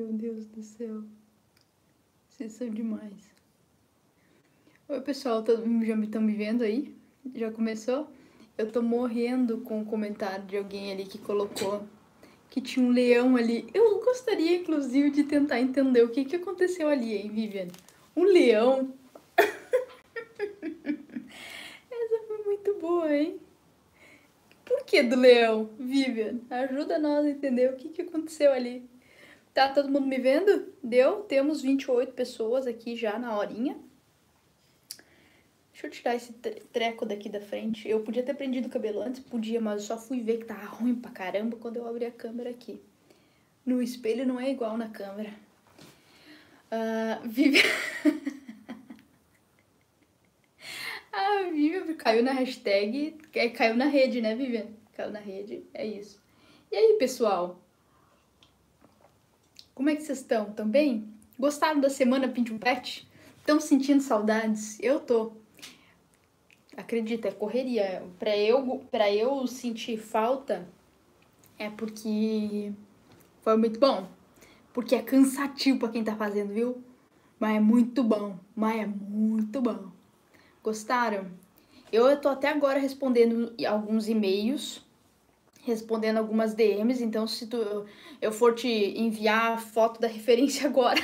meu Deus do céu. Vocês são demais. Oi, pessoal, já me já estão me vendo aí? Já começou? Eu tô morrendo com o comentário de alguém ali que colocou que tinha um leão ali. Eu gostaria, inclusive, de tentar entender o que, que aconteceu ali, hein, Vivian? Um leão? Essa foi muito boa, hein? Por que do leão, Vivian? Ajuda nós a entender o que, que aconteceu ali. Tá todo mundo me vendo? Deu? Temos 28 pessoas aqui já na horinha. Deixa eu tirar esse treco daqui da frente. Eu podia ter prendido o cabelo antes, podia, mas eu só fui ver que tava ruim pra caramba quando eu abri a câmera aqui. No espelho não é igual na câmera. Uh, Vivi... a ah, Vivian caiu na hashtag... É, caiu na rede, né, Vivian? Caiu na rede, é isso. E aí, pessoal? Como é que vocês estão? Também? Gostaram da semana Pinte Tão Pet? Estão sentindo saudades? Eu tô. Acredita, é correria. Para eu, pra eu sentir falta é porque foi muito bom. Porque é cansativo para quem tá fazendo, viu? Mas é muito bom. Mas é muito bom. Gostaram? Eu tô até agora respondendo alguns e-mails respondendo algumas DMs, então se tu, eu for te enviar a foto da referência agora.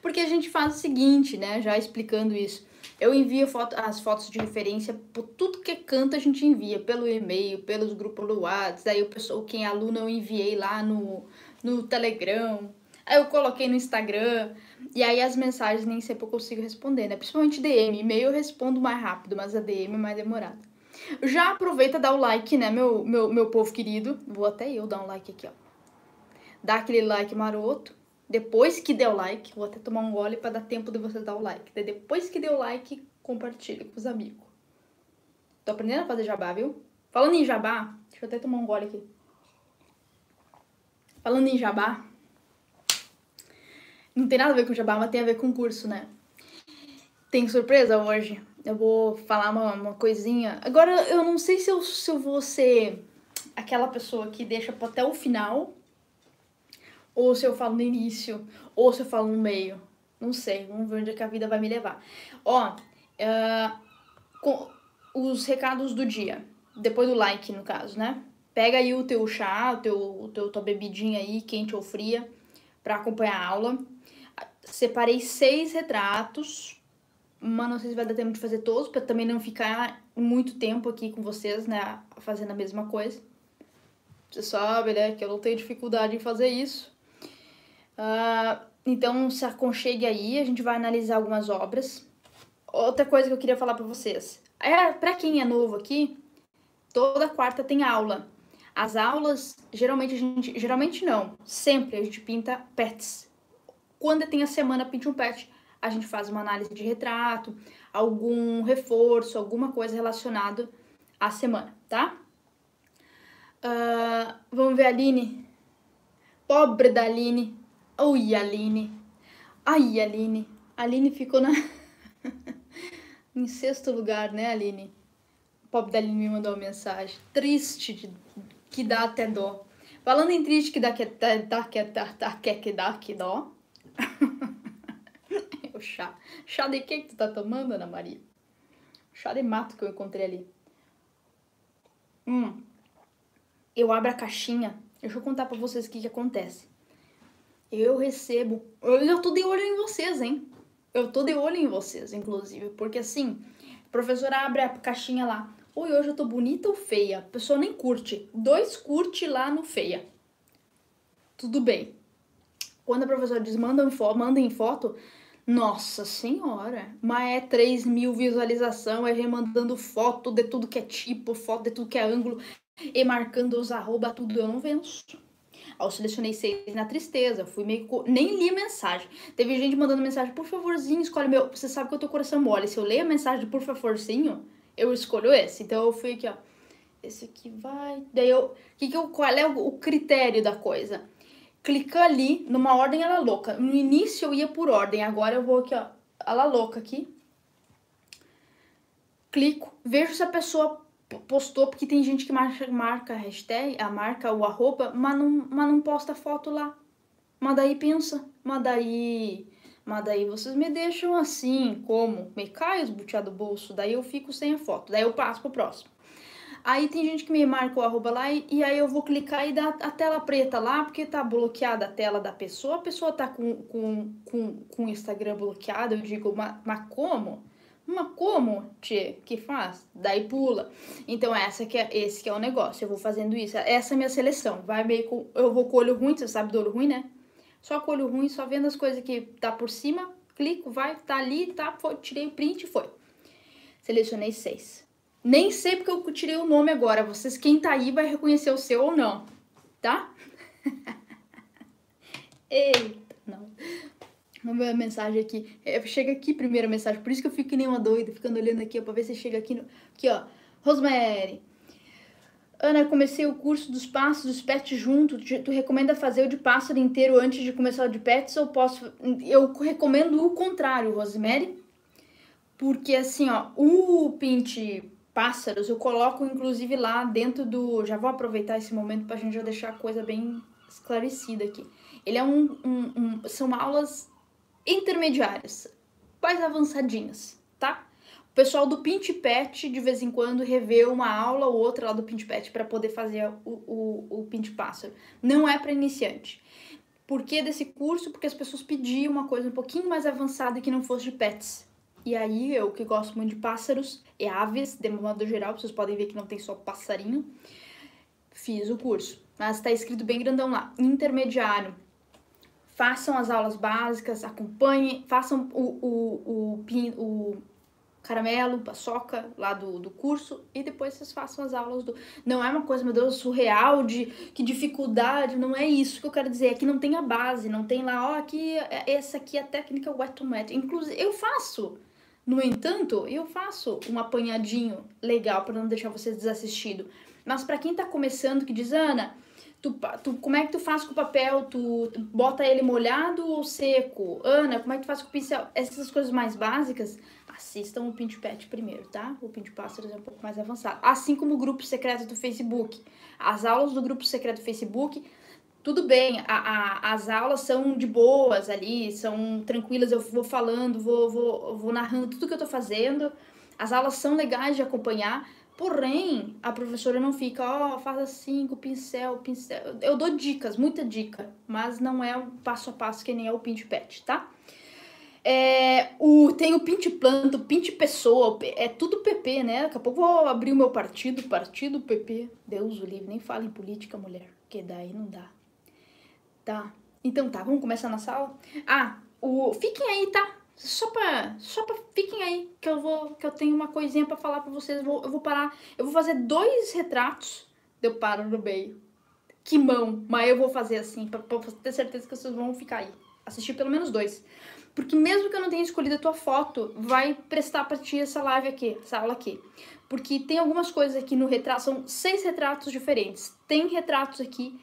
Porque a gente faz o seguinte, né, já explicando isso. Eu envio foto, as fotos de referência por tudo que é canta a gente envia, pelo e-mail, pelos grupos do WhatsApp, daí o pessoal, quem é aluno eu enviei lá no, no Telegram, aí eu coloquei no Instagram, e aí as mensagens nem sempre eu consigo responder, né? Principalmente DM, e-mail eu respondo mais rápido, mas a DM é mais demorada. Já aproveita dá o like, né, meu, meu, meu povo querido? Vou até eu dar um like aqui, ó. Dá aquele like maroto. Depois que der o like, vou até tomar um gole para dar tempo de você dar o like. Daí depois que der o like, compartilha com os amigos. Tô aprendendo a fazer jabá, viu? Falando em jabá, deixa eu até tomar um gole aqui. Falando em jabá, não tem nada a ver com jabá, mas tem a ver com curso, né? Tem surpresa hoje eu vou falar uma, uma coisinha. Agora, eu não sei se eu, se eu vou ser aquela pessoa que deixa até o final, ou se eu falo no início, ou se eu falo no meio. Não sei, vamos ver onde é que a vida vai me levar. Ó, uh, com, os recados do dia, depois do like, no caso, né? Pega aí o teu chá, o teu, o teu tua bebidinha aí, quente ou fria, para acompanhar a aula. Separei seis retratos mas não sei se vai dar tempo de fazer todos, para também não ficar muito tempo aqui com vocês, né, fazendo a mesma coisa. Você sabe, né, que eu não tenho dificuldade em fazer isso. Uh, então, se aconchegue aí, a gente vai analisar algumas obras. Outra coisa que eu queria falar para vocês. É, para quem é novo aqui, toda quarta tem aula. As aulas, geralmente a gente, geralmente não, sempre a gente pinta pets. Quando tem a semana, pinte um pet a gente faz uma análise de retrato, algum reforço, alguma coisa relacionada à semana, tá? Uh, vamos ver a Aline. Pobre da Aline. Oi, Aline. Ai, Aline. A Aline ficou na... em sexto lugar, né, Aline? pobre da Aline me mandou uma mensagem. Triste, de... que dá até dó. Falando em triste, que dá que, tá que, dá, que, dá, que dó. chá. Chá de que que tu tá tomando, Ana Maria? Chá de mato que eu encontrei ali. Hum. Eu abro a caixinha. Deixa eu contar pra vocês o que que acontece. Eu recebo... Eu já tô de olho em vocês, hein? Eu tô de olho em vocês, inclusive. Porque assim, a professora abre a caixinha lá. Oi, hoje eu tô bonita ou feia? A pessoa nem curte. Dois curte lá no feia. Tudo bem. Quando a professora diz mandem foto, nossa senhora! Mas é 3 mil visualização, é mandando foto de tudo que é tipo, foto de tudo que é ângulo, e marcando os arroba, tudo eu não venço. Aí eu selecionei seis na tristeza, fui meio co... nem li a mensagem. Teve gente mandando mensagem, por favorzinho, escolhe meu. Você sabe que eu tô coração mole. Se eu ler a mensagem de por favorzinho, eu escolho esse. Então eu fui aqui, ó. Esse aqui vai. Daí eu. Que que eu... Qual é o critério da coisa? clica ali, numa ordem ela louca. No início eu ia por ordem, agora eu vou aqui, ó, a louca aqui. Clico, vejo se a pessoa postou, porque tem gente que marca, marca a hashtag, a marca, o arroba, mas não, mas não posta foto lá. Mas daí pensa, mas daí... Mas daí vocês me deixam assim, como? Me cai os boteados do bolso, daí eu fico sem a foto. Daí eu passo pro próximo. Aí tem gente que me marca o arroba lá e, e, aí eu vou clicar e dá a tela preta lá, porque tá bloqueada a tela da pessoa, a pessoa tá com, com, com, com o Instagram bloqueado, eu digo, mas, mas como? Mas como, tchê, que faz? Daí pula. Então essa que é, esse que é o negócio, eu vou fazendo isso, essa é a minha seleção, vai meio com, eu vou com olho ruim, você sabe do olho ruim, né? Só com olho ruim, só vendo as coisas que tá por cima, clico, vai, tá ali, tá, foi, tirei o print e foi. Selecionei seis. Nem sei porque eu tirei o nome agora. Vocês, quem tá aí vai reconhecer o seu ou não, tá? Eita, não. Vamos ver a mensagem aqui. É, chega aqui primeiro a mensagem. Por isso que eu fico que nem uma doida, ficando olhando aqui, ó, pra ver se chega aqui. No... Aqui, ó. Rosemary. Ana, comecei o curso dos passos dos pets junto. Tu recomenda fazer o de pássaro inteiro antes de começar o de pets ou posso. Eu recomendo o contrário, Rosemary. Porque assim, ó, o pinte pássaros, eu coloco inclusive lá dentro do. Já vou aproveitar esse momento para a gente já deixar a coisa bem esclarecida aqui. Ele é um, um, um, são aulas intermediárias, mais avançadinhas, tá? O pessoal do Pint Pet de vez em quando revê uma aula ou outra lá do Pint Pet para poder fazer o, o, o Pássaro. Não é para iniciante. Por que desse curso? Porque as pessoas pediam uma coisa um pouquinho mais avançada que não fosse de pets. E aí, eu que gosto muito de pássaros e aves, de modo geral, vocês podem ver que não tem só passarinho, fiz o curso. Mas tá escrito bem grandão lá, intermediário. Façam as aulas básicas, acompanhem, façam o, o, o, o, caramelo, paçoca lá do, do curso e depois vocês façam as aulas do. Não é uma coisa, meu Deus, surreal de que dificuldade, não é isso que eu quero dizer. Aqui é não tem a base, não tem lá, ó, aqui, essa aqui é a técnica wet to wet. Inclusive, eu faço. No entanto, eu faço um apanhadinho legal para não deixar vocês desassistido. Mas para quem tá começando que diz, Ana, tu, tu, como é que tu faz com o papel? Tu, tu bota ele molhado ou seco? Ana, como é que tu faz com o pincel? Essas coisas mais básicas, assistam o Pinte Pet primeiro, tá? O Pinte Pássaros é um pouco mais avançado. Assim como o grupo secreto do Facebook. As aulas do grupo secreto do Facebook tudo bem, a, a, as aulas são de boas ali, são tranquilas, eu vou falando, vou, vou, vou narrando tudo que eu tô fazendo, as aulas são legais de acompanhar, porém, a professora não fica, ó, oh, faz assim, com o pincel, pincel. Eu dou dicas, muita dica, mas não é um passo a passo que nem é o Pint Pet, tá? É, o, tem o Pinte Planta, o Pinte Pessoa, é tudo PP, né? Daqui a pouco vou abrir o meu partido, Partido PP. Deus o livre, nem fala em política, mulher, porque daí não dá. Tá. Então tá, vamos começar na sala? Ah, o... fiquem aí, tá? Só pra, só pra fiquem aí, que eu vou, que eu tenho uma coisinha para falar pra vocês. Eu vou, eu vou parar, eu vou fazer dois retratos, Deu paro no meio. Que mão, mas eu vou fazer assim, pra, pra ter certeza que vocês vão ficar aí. Assistir pelo menos dois. Porque mesmo que eu não tenha escolhido a tua foto, vai prestar pra ti essa live aqui, essa aula aqui. Porque tem algumas coisas aqui no retrato, são seis retratos diferentes. Tem retratos aqui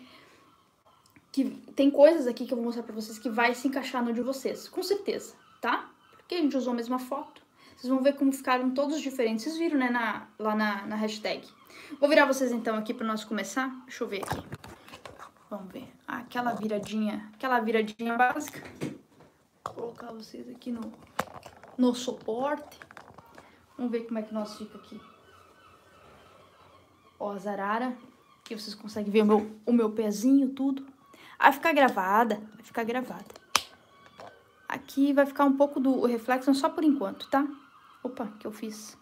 que tem coisas aqui que eu vou mostrar pra vocês que vai se encaixar no de vocês, com certeza, tá? Porque a gente usou a mesma foto. Vocês vão ver como ficaram todos diferentes. Vocês viram, né, na, lá na, na hashtag. Vou virar vocês, então, aqui pra nós começar. Deixa eu ver aqui. Vamos ver. Ah, aquela viradinha, aquela viradinha básica. Vou colocar vocês aqui no, no suporte. Vamos ver como é que nós fica aqui. Ó, a zarara. Aqui vocês conseguem ver o meu, o meu pezinho, tudo. Vai ficar gravada, vai ficar gravada. Aqui vai ficar um pouco do reflexo, só por enquanto, tá? Opa, que eu fiz.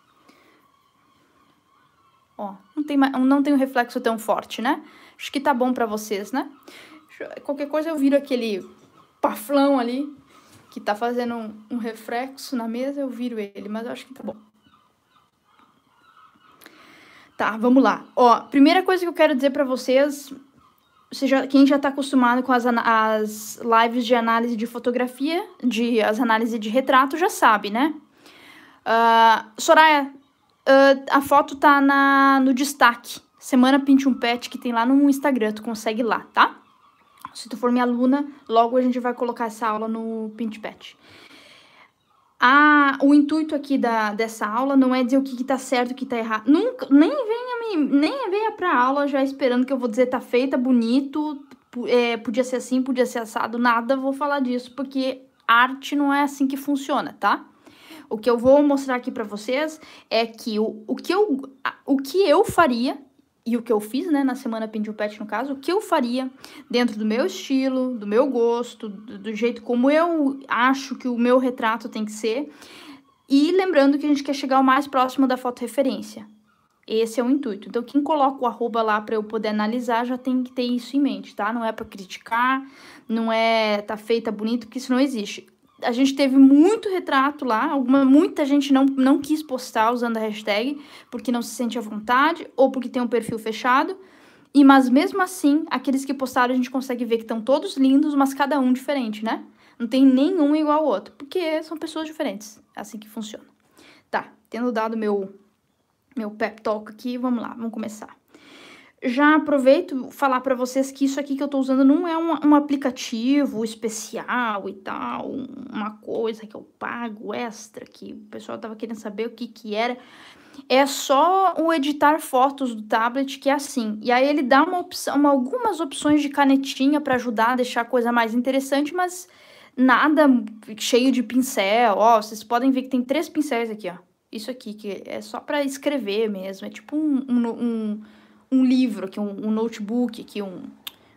Ó, não tem, não tem um reflexo tão forte, né? Acho que tá bom pra vocês, né? Qualquer coisa eu viro aquele paflão ali, que tá fazendo um, um reflexo na mesa, eu viro ele, mas eu acho que tá bom. Tá, vamos lá. Ó, primeira coisa que eu quero dizer para vocês você já, quem já está acostumado com as, as lives de análise de fotografia, de as análises de retrato, já sabe, né? Uh, Soraya, uh, a foto tá na, no destaque. Semana Pinte um Pet, que tem lá no Instagram, tu consegue lá, tá? Se tu for minha aluna, logo a gente vai colocar essa aula no Pinte Pet a, o intuito aqui da, dessa aula não é dizer o que, está certo e o que está errado. Nunca, nem venha, me, nem venha pra aula já esperando que eu vou dizer tá feita, bonito, é, podia ser assim, podia ser assado, nada, vou falar disso, porque arte não é assim que funciona, tá? O que eu vou mostrar aqui para vocês é que o, o, que eu, o que eu faria e o que eu fiz, né, na semana Pindiu Pet, no caso, o que eu faria dentro do meu estilo, do meu gosto, do, do jeito como eu acho que o meu retrato tem que ser. E lembrando que a gente quer chegar o mais próximo da referência Esse é o intuito. Então, quem coloca o arroba lá para eu poder analisar já tem que ter isso em mente, tá? Não é para criticar, não é tá feita bonito, porque isso não existe a gente teve muito retrato lá, alguma, muita gente não, não quis postar usando a hashtag, porque não se sente à vontade, ou porque tem um perfil fechado. E mas mesmo assim, aqueles que postaram a gente consegue ver que estão todos lindos, mas cada um diferente, né? Não tem nenhum igual ao outro, porque são pessoas diferentes. É assim que funciona. Tá, tendo dado meu meu pep talk aqui, vamos lá, vamos começar já aproveito falar para vocês que isso aqui que eu estou usando não é um, um, aplicativo especial e tal, uma coisa que eu pago extra, que o pessoal tava querendo saber o que que era. É só o editar fotos do tablet que é assim. E aí ele dá uma opção, uma, algumas opções de canetinha para ajudar a deixar a coisa mais interessante, mas nada cheio de pincel. Ó, vocês podem ver que tem três pincéis aqui, ó. Isso aqui que é só para escrever mesmo, é tipo um, um, um um livro que um, um notebook que um,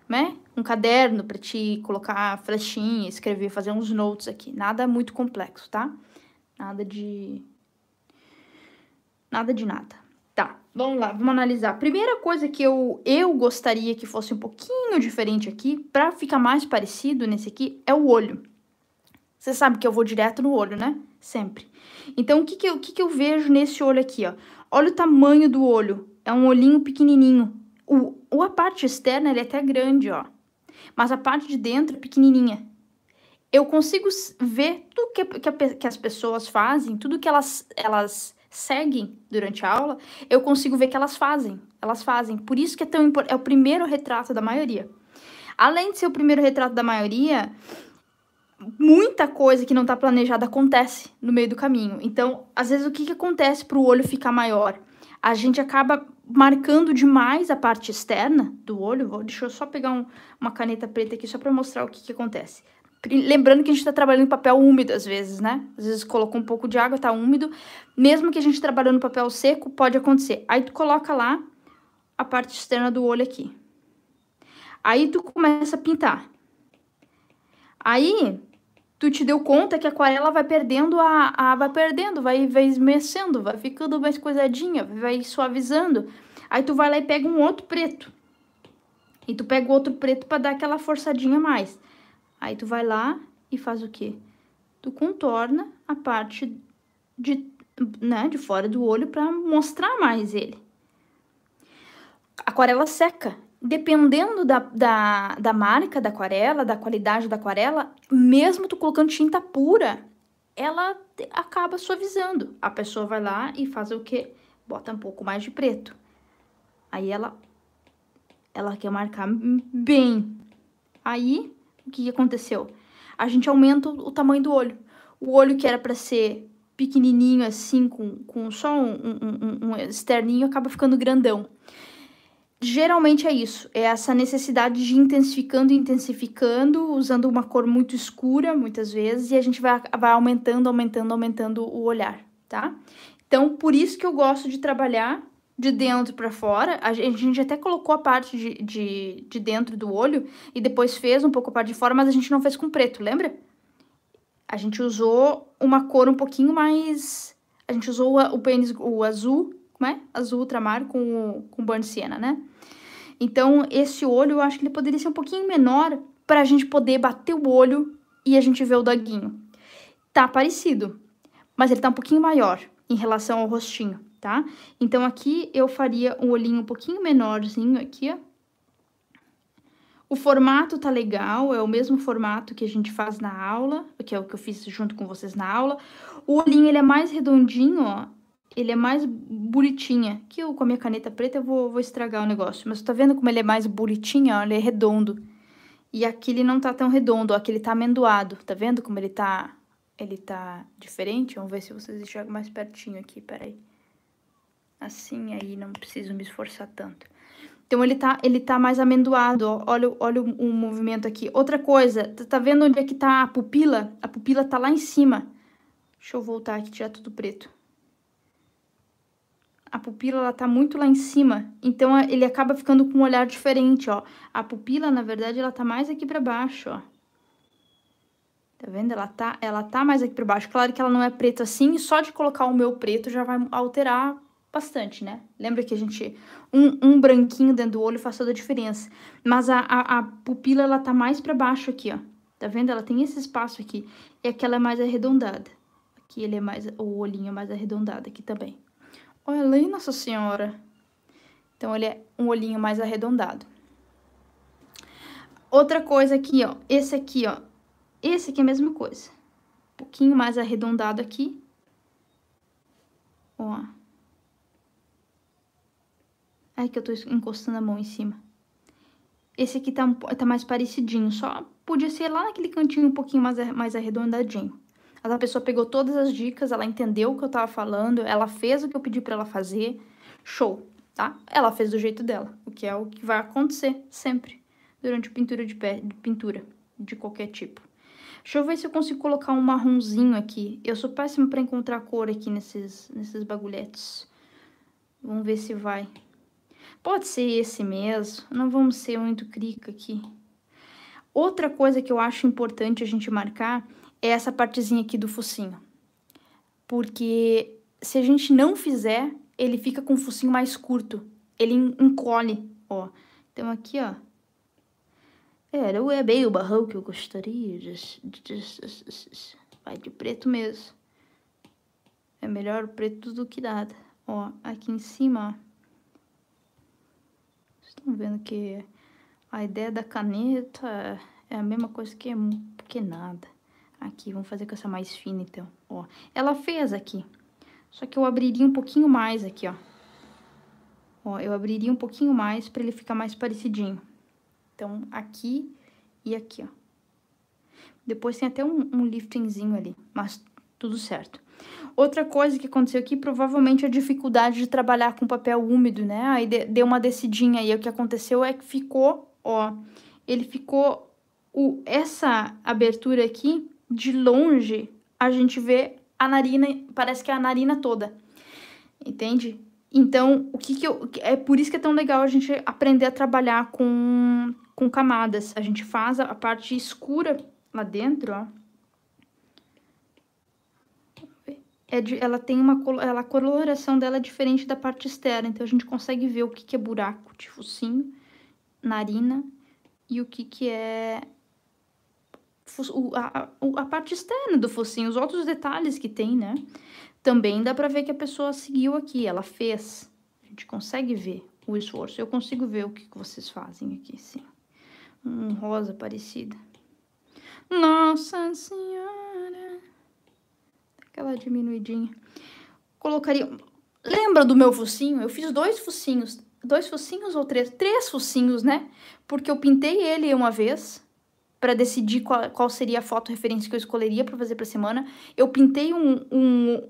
né? Um caderno para te colocar flechinha, escrever, fazer uns notes aqui. Nada muito complexo, tá? Nada de nada de nada. Tá, vamos lá, vamos analisar. A primeira coisa que eu, eu gostaria que fosse um pouquinho diferente aqui, para ficar mais parecido nesse aqui, é o olho. Você sabe que eu vou direto no olho, né? Sempre. Então, o que que eu, o que que eu vejo nesse olho aqui, ó? Olha o tamanho do olho. É um olhinho pequenininho. O, ou a parte externa ele é até grande, ó. Mas a parte de dentro é pequenininha. Eu consigo ver tudo que, que, a, que as pessoas fazem, tudo que elas, elas seguem durante a aula, eu consigo ver que elas fazem. Elas fazem. Por isso que é tão importante. É o primeiro retrato da maioria. Além de ser o primeiro retrato da maioria, muita coisa que não está planejada acontece no meio do caminho. Então, às vezes, o que, que acontece para o olho ficar maior? A gente acaba marcando demais a parte externa do olho. Vou, deixa eu só pegar um, uma caneta preta aqui só para mostrar o que, que acontece. Lembrando que a gente está trabalhando em papel úmido às vezes, né? Às vezes colocou um pouco de água, tá úmido. Mesmo que a gente trabalhando papel seco, pode acontecer. Aí tu coloca lá a parte externa do olho aqui. Aí tu começa a pintar. Aí tu te deu conta que a aquarela vai perdendo a, a vai perdendo, vai, vai esmecendo, vai ficando mais coisadinha, vai suavizando. Aí tu vai lá e pega um outro preto. E tu pega o outro preto para dar aquela forçadinha mais. Aí tu vai lá e faz o quê? Tu contorna a parte de, né, de fora do olho para mostrar mais ele. A aquarela seca, dependendo da, da, da marca da aquarela, da qualidade da aquarela, mesmo tu colocando tinta pura, ela acaba suavizando. A pessoa vai lá e faz o quê? Bota um pouco mais de preto. Aí ela ela quer marcar bem. Aí, o que aconteceu? A gente aumenta o tamanho do olho. O olho que era para ser pequenininho assim, com, com só um, um, um, um externinho, acaba ficando grandão geralmente é isso, é essa necessidade de intensificando intensificando, usando uma cor muito escura muitas vezes, e a gente vai, vai aumentando, aumentando, aumentando o olhar, tá? Então, por isso que eu gosto de trabalhar de dentro para fora, a gente, a gente até colocou a parte de, de, de dentro do olho e depois fez um pouco a parte de fora, mas a gente não fez com preto, lembra? A gente usou uma cor um pouquinho mais. A gente usou o, o pênis, o azul como é? Azul ultramar com, com burn sienna, né? Então, esse olho, eu acho que ele poderia ser um pouquinho menor para a gente poder bater o olho e a gente ver o doguinho. Tá parecido, mas ele tá um pouquinho maior em relação ao rostinho, tá? Então, aqui eu faria um olhinho um pouquinho menorzinho aqui, ó. O formato tá legal, é o mesmo formato que a gente faz na aula, que é o que eu fiz junto com vocês na aula. O olhinho, ele é mais redondinho, ó, ele é mais bonitinha. Que eu com a minha caneta preta eu vou, vou estragar o negócio. Mas tá vendo como ele é mais bonitinha? Ele é redondo. E aqui ele não tá tão redondo, ó, aqui ele tá amendoado. Tá vendo como ele tá ele tá diferente? Vamos ver se vocês enxergam mais pertinho aqui, peraí. Assim, aí não preciso me esforçar tanto. Então, ele tá, ele tá mais amendoado, ó. Olha, olha o, o movimento aqui. Outra coisa, tá, tá vendo onde é que tá a pupila? A pupila tá lá em cima. Deixa eu voltar aqui, tirar tudo preto a pupila ela tá muito lá em cima, então ele acaba ficando com um olhar diferente, ó. A pupila, na verdade, ela tá mais aqui para baixo, ó. Tá vendo? Ela tá, ela tá mais aqui para baixo. Claro que ela não é preta assim, só de colocar o meu preto já vai alterar bastante, né? Lembra que a gente... Um, um branquinho dentro do olho faz toda a diferença. Mas a, a, a pupila, ela tá mais para baixo aqui, ó. Tá vendo? Ela tem esse espaço aqui. É e aquela é mais arredondada. Aqui ele é mais... O olhinho é mais arredondado aqui também. Olha é ali, Nossa Senhora. Então, ele é um olhinho mais arredondado. Outra coisa aqui, ó. Esse aqui, ó. Esse aqui é a mesma coisa. Um pouquinho mais arredondado aqui. Ó. É que eu tô encostando a mão em cima. Esse aqui tá, tá mais parecidinho, só podia ser lá naquele cantinho um pouquinho mais, mais arredondadinho. Mas a pessoa pegou todas as dicas, ela entendeu o que eu tava falando, ela fez o que eu pedi para ela fazer. Show, tá? Ela fez do jeito dela, o que é o que vai acontecer sempre durante pintura de, pé, pintura de qualquer tipo. Deixa eu ver se eu consigo colocar um marronzinho aqui. Eu sou péssima para encontrar cor aqui nesses, nesses bagulhetes. Vamos ver se vai. Pode ser esse mesmo. Não vamos ser muito crica aqui. Outra coisa que eu acho importante a gente marcar é essa partezinha aqui do focinho. Porque se a gente não fizer, ele fica com o focinho mais curto. Ele encolhe, ó. Então aqui, ó. É, não é bem o barrão que eu gostaria. Vai de preto mesmo. É melhor o preto do que nada. Ó, aqui em cima, ó. Vocês estão vendo que a ideia da caneta é a mesma coisa que, que nada. Aqui, vamos fazer com essa mais fina, então, ó. Ela fez aqui, só que eu abriria um pouquinho mais aqui, ó. Ó, eu abriria um pouquinho mais pra ele ficar mais parecidinho. Então, aqui e aqui, ó. Depois tem até um, um liftingzinho ali, mas tudo certo. Outra coisa que aconteceu aqui, provavelmente a dificuldade de trabalhar com papel úmido, né? Aí deu uma descidinha aí, o que aconteceu é que ficou, ó, ele ficou, o, essa abertura aqui de longe, a gente vê a narina, parece que é a narina toda. Entende? Então, o que que eu, é por isso que é tão legal a gente aprender a trabalhar com, com camadas. A gente faz a, a parte escura lá dentro, ó. É de, ela tem uma ela, a coloração dela é diferente da parte externa, então a gente consegue ver o que, que é buraco de tipo focinho, narina e o que, que é o, a, a parte externa do focinho, os outros detalhes que tem, né? Também dá pra ver que a pessoa seguiu aqui, ela fez. A gente consegue ver o esforço. Eu consigo ver o que vocês fazem aqui, sim. Um rosa parecida. Nossa Senhora! Aquela diminuidinha. Colocaria... Lembra do meu focinho? Eu fiz dois focinhos. Dois focinhos ou três? Três focinhos, né? Porque eu pintei ele uma vez para decidir qual, qual, seria a foto referência que eu escolheria para fazer para semana. Eu pintei um, um,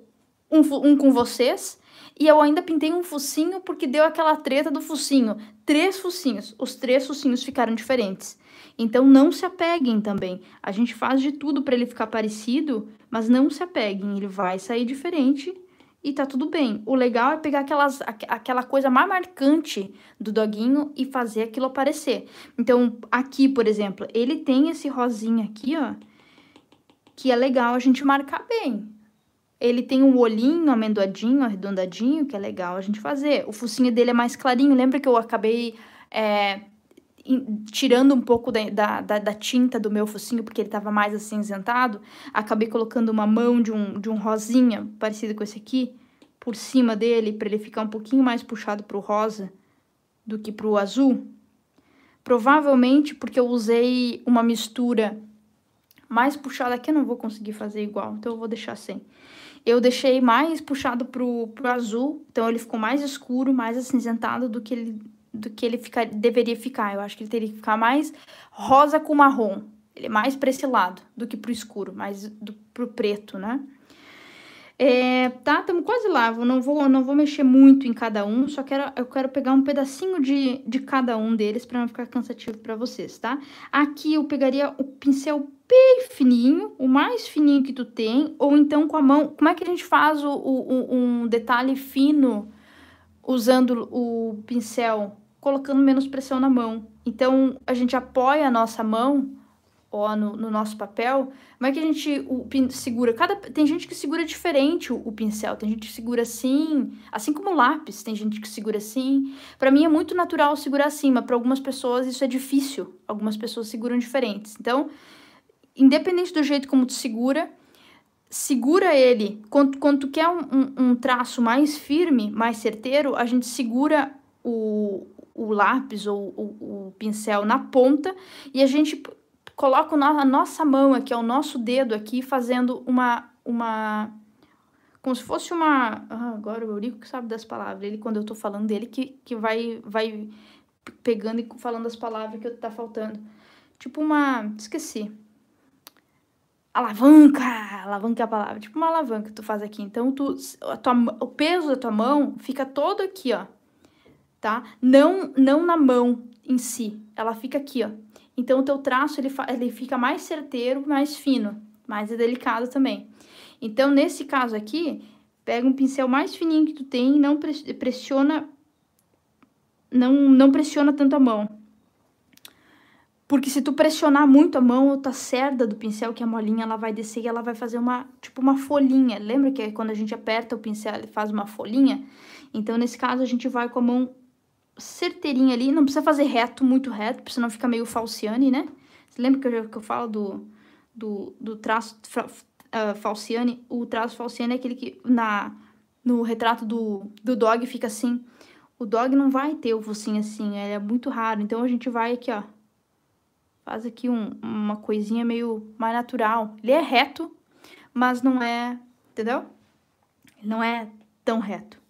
um, um, com vocês e eu ainda pintei um focinho porque deu aquela treta do focinho. Três focinhos. Os três focinhos ficaram diferentes. Então não se apeguem também. A gente faz de tudo para ele ficar parecido, mas não se apeguem. Ele vai sair diferente e tá tudo bem. O legal é pegar aquelas, aquela coisa mais marcante do doguinho e fazer aquilo aparecer. Então, aqui, por exemplo, ele tem esse rosinha aqui, ó, que é legal a gente marcar bem. Ele tem um olhinho amendoadinho, arredondadinho, que é legal a gente fazer. O focinho dele é mais clarinho. Lembra que eu acabei é, in, tirando um pouco da, da, da, da, tinta do meu focinho, porque ele tava mais acinzentado, acabei colocando uma mão de um, de um rosinha, parecido com esse aqui, por cima dele, para ele ficar um pouquinho mais puxado pro rosa do que pro azul. Provavelmente porque eu usei uma mistura mais puxada, que eu não vou conseguir fazer igual, então eu vou deixar sem. Eu deixei mais puxado pro, pro azul, então ele ficou mais escuro, mais acinzentado do que ele do que ele fica deveria ficar. Eu acho que ele teria que ficar mais rosa com marrom. Ele é mais para esse lado do que para o escuro, mais do, pro preto, né? É, tá, estamos quase lá. Eu não vou, não vou mexer muito em cada um, só quero, eu quero pegar um pedacinho de, de cada um deles para não ficar cansativo para vocês, tá? Aqui eu pegaria o pincel bem fininho, o mais fininho que tu tem, ou então com a mão. Como é que a gente faz o, o um detalhe fino usando o pincel colocando menos pressão na mão. Então, a gente apoia a nossa mão ó, no, no, nosso papel, mas que a gente o, segura. Cada, tem gente que segura diferente o, o, pincel, tem gente que segura assim, assim como o lápis, tem gente que segura assim. Para mim é muito natural segurar assim, mas para algumas pessoas isso é difícil. Algumas pessoas seguram diferentes. Então, independente do jeito como tu segura, segura ele. Quando, quando tu quer um, um, um traço mais firme, mais certeiro, a gente segura o, o lápis ou o, o pincel na ponta e a gente coloca a nossa mão aqui, o nosso dedo aqui, fazendo uma, uma como se fosse uma. Ah, agora o Eurico que sabe das palavras. Ele, quando eu tô falando dele, que, que vai, vai pegando e falando as palavras que tá faltando. Tipo uma. Esqueci. Alavanca! Alavanca é a palavra. Tipo uma alavanca que tu faz aqui. Então, tu, a tua, o peso da tua mão fica todo aqui, ó tá? Não, não na mão em si, ela fica aqui, ó. Então, o teu traço, ele, ele fica mais certeiro, mais fino, mais delicado também. Então, nesse caso aqui, pega um pincel mais fininho que tu tem e não pressiona, não, não pressiona tanto a mão. Porque se tu pressionar muito a mão, ou tá cerda do pincel, que é molinha, ela vai descer e ela vai fazer uma, tipo uma folhinha. Lembra que é quando a gente aperta o pincel, ele faz uma folhinha? Então, nesse caso, a gente vai com a mão certeirinha ali. Não precisa fazer reto, muito reto, pra senão fica meio falciane, né? Você lembra que eu, que eu falo do, do, do traço uh, falciane? O traço falciane é aquele que na, no retrato do, do dog fica assim. O dog não vai ter o focinho assim, ele é muito raro. Então, a gente vai aqui, ó. Faz aqui um, uma coisinha meio mais natural. Ele é reto, mas não é... Entendeu? não é tão reto.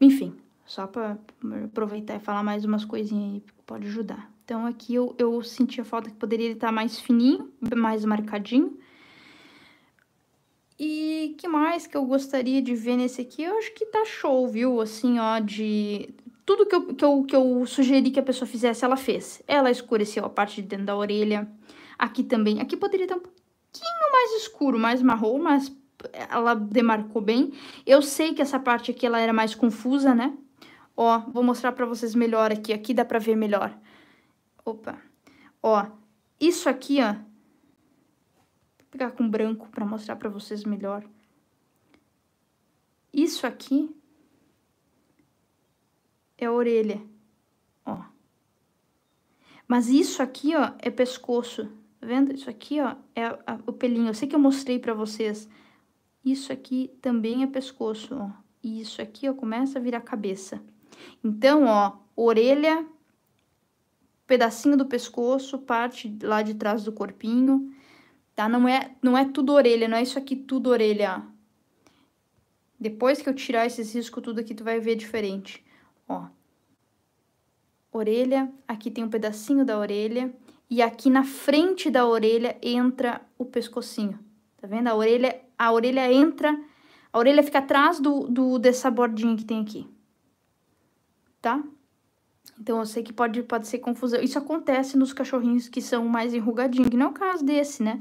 Enfim, só para aproveitar e falar mais umas coisinhas aí que pode ajudar. Então aqui eu, eu senti a falta que poderia estar tá mais fininho, mais marcadinho. E que mais que eu gostaria de ver nesse aqui? Eu acho que tá show, viu? Assim, ó, de... Tudo que eu, que, eu, que eu sugeri que a pessoa fizesse, ela fez. Ela escureceu a parte de dentro da orelha. Aqui também. Aqui poderia estar tá um pouquinho mais escuro, mais marrom, mas ela demarcou bem. Eu sei que essa parte aqui, ela era mais confusa, né? Ó, vou mostrar pra vocês melhor aqui. Aqui dá pra ver melhor. Opa. Ó, isso aqui, ó. Vou pegar com branco pra mostrar pra vocês melhor. Isso aqui é a orelha, ó. Mas isso aqui, ó, é pescoço. Tá vendo? Isso aqui, ó, é a, a, o pelinho. Eu sei que eu mostrei pra vocês. Isso aqui também é pescoço, ó. E isso aqui, ó, começa a virar cabeça. Então, ó, orelha, pedacinho do pescoço, parte lá de trás do corpinho, tá? Não é, não é tudo orelha, não é isso aqui tudo orelha, ó. Depois que eu tirar esses riscos tudo aqui, tu vai ver diferente, ó. Orelha, aqui tem um pedacinho da orelha, e aqui na frente da orelha entra o pescocinho, tá vendo? A orelha, a orelha entra, a orelha fica atrás do, do dessa bordinha que tem aqui tá? Então eu sei que pode, pode ser confusão. Isso acontece nos cachorrinhos que são mais enrugadinhos, que não é o caso desse, né?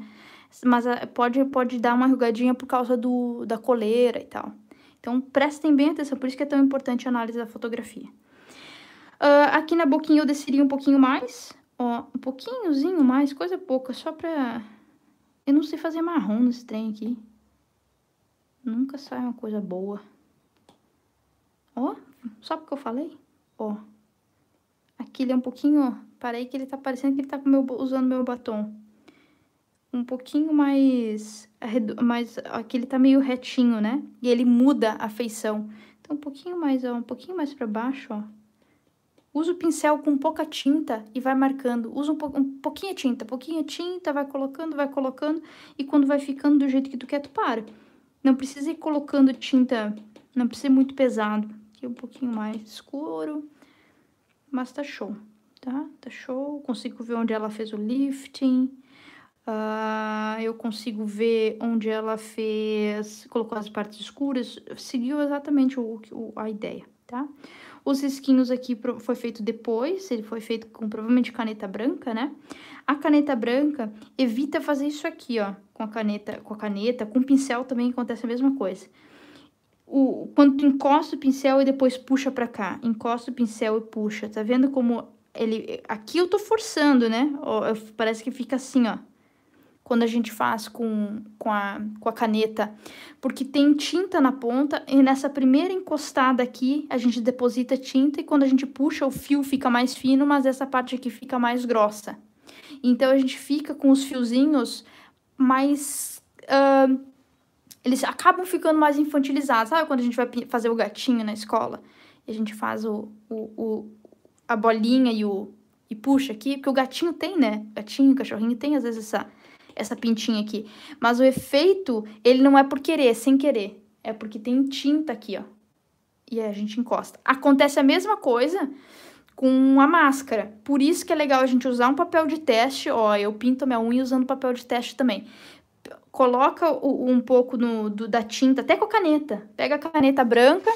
Mas ah, pode, pode dar uma enrugadinha por causa do, da coleira e tal. Então prestem bem atenção, por isso que é tão importante a análise da fotografia. Uh, aqui na boquinha eu desceria um pouquinho mais, ó, um pouquinhozinho mais, coisa pouca, só pra... Eu não sei fazer marrom nesse trem aqui. Nunca sai uma coisa boa. Ó, só porque eu falei ó. Aqui ele é um pouquinho, ó, parei que ele tá parecendo que ele tá meu, usando meu batom. Um pouquinho mais, mais, aqui ele tá meio retinho, né? E ele muda a feição. Então, um pouquinho mais, ó, um pouquinho mais pra baixo, ó. Usa o pincel com pouca tinta e vai marcando. Usa um, po um pouquinho de tinta, pouquinho de tinta, vai colocando, vai colocando. E quando vai ficando do jeito que tu quer, tu para. Não precisa ir colocando tinta, não precisa ser muito pesado aqui um pouquinho mais escuro, mas tá show, tá? Tá show, consigo ver onde ela fez o lifting, uh, eu consigo ver onde ela fez, colocou as partes escuras, seguiu exatamente o, o a ideia, tá? Os risquinhos aqui foi feito depois, ele foi feito com provavelmente caneta branca, né? A caneta branca evita fazer isso aqui, ó, com a caneta, com a caneta, com o pincel também acontece a mesma coisa o, quando tu encosta o pincel e depois puxa para cá, encosta o pincel e puxa, tá vendo como ele, aqui eu tô forçando, né, parece que fica assim, ó, quando a gente faz com, com, a, com a caneta, porque tem tinta na ponta e nessa primeira encostada aqui a gente deposita tinta e quando a gente puxa o fio fica mais fino, mas essa parte aqui fica mais grossa. Então a gente fica com os fiozinhos mais uh, eles acabam ficando mais infantilizados. Sabe quando a gente vai fazer o gatinho na escola? E a gente faz o, o, o a bolinha e o e puxa aqui, porque o gatinho tem, né? Gatinho, cachorrinho tem às vezes essa essa pintinha aqui. Mas o efeito, ele não é por querer, é sem querer. É porque tem tinta aqui, ó. E a gente encosta. Acontece a mesma coisa com a máscara. Por isso que é legal a gente usar um papel de teste. Ó, eu pinto minha unha usando papel de teste também coloca o, um pouco no, do, da tinta, até com a caneta. Pega a caneta branca.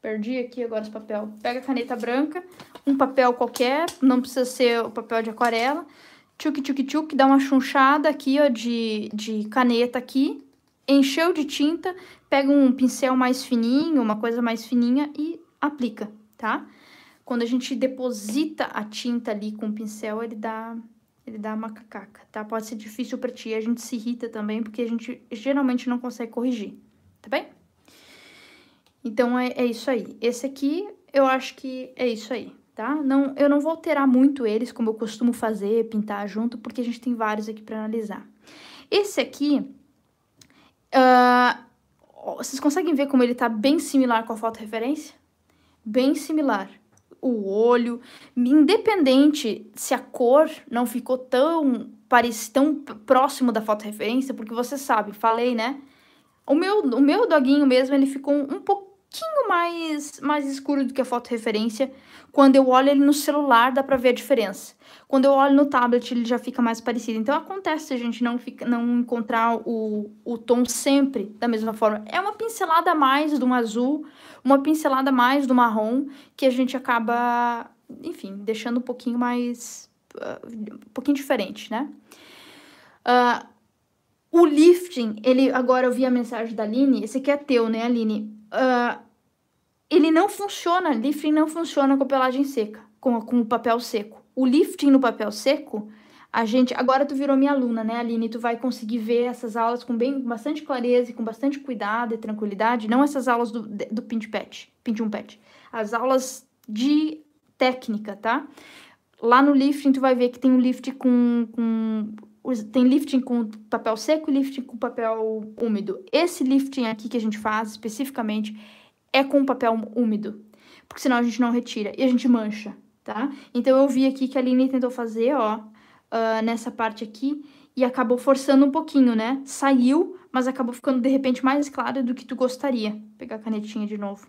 Perdi aqui agora os papel. Pega a caneta branca, um papel qualquer, não precisa ser o papel de aquarela. Tchuc, tchuc, tchuc, dá uma chunchada aqui, ó, de, de caneta aqui. Encheu de tinta, pega um pincel mais fininho, uma coisa mais fininha e aplica, tá? Quando a gente deposita a tinta ali com o pincel, ele dá ele dá uma cacaca, tá? Pode ser difícil para ti, a gente se irrita também, porque a gente geralmente não consegue corrigir, tá bem? Então, é, é isso aí. Esse aqui, eu acho que é isso aí, tá? Não, eu não vou alterar muito eles, como eu costumo fazer, pintar junto, porque a gente tem vários aqui para analisar. Esse aqui, uh, vocês conseguem ver como ele tá bem similar com a foto referência? Bem similar o olho, independente se a cor não ficou tão parece tão próximo da foto referência, porque você sabe, falei, né? O meu, o meu doguinho mesmo, ele ficou um pouco pouquinho mais, mais escuro do que a foto referência. Quando eu olho ele no celular, dá pra ver a diferença. Quando eu olho no tablet, ele já fica mais parecido. Então, acontece a gente não, fica, não encontrar o, o tom sempre da mesma forma. É uma pincelada a mais do azul, uma pincelada a mais do marrom, que a gente acaba, enfim, deixando um pouquinho mais... Ah, um pouquinho diferente, né? Uh, o lifting, ele agora eu vi a mensagem da Aline, esse aqui é teu, né, Aline? uh, ele não funciona, lifting não funciona com pelagem seca, com, com o papel seco. O lifting no papel seco, a gente. Agora tu virou minha aluna, né, Aline? Tu vai conseguir ver essas aulas com bem, com bastante clareza e com bastante cuidado e tranquilidade. Não essas aulas do, do Pinch Pet, Pinch um Pet. As aulas de técnica, tá? Lá no lifting tu vai ver que tem um lift com, com tem lifting com papel seco e lifting com papel úmido. Esse lifting aqui que a gente faz especificamente é com papel úmido, porque senão a gente não retira e a gente mancha, tá? Então eu vi aqui que a Aline tentou fazer, ó, uh, nessa parte aqui e acabou forçando um pouquinho, né? Saiu, mas acabou ficando de repente mais claro do que tu gostaria. Vou pegar a canetinha de novo.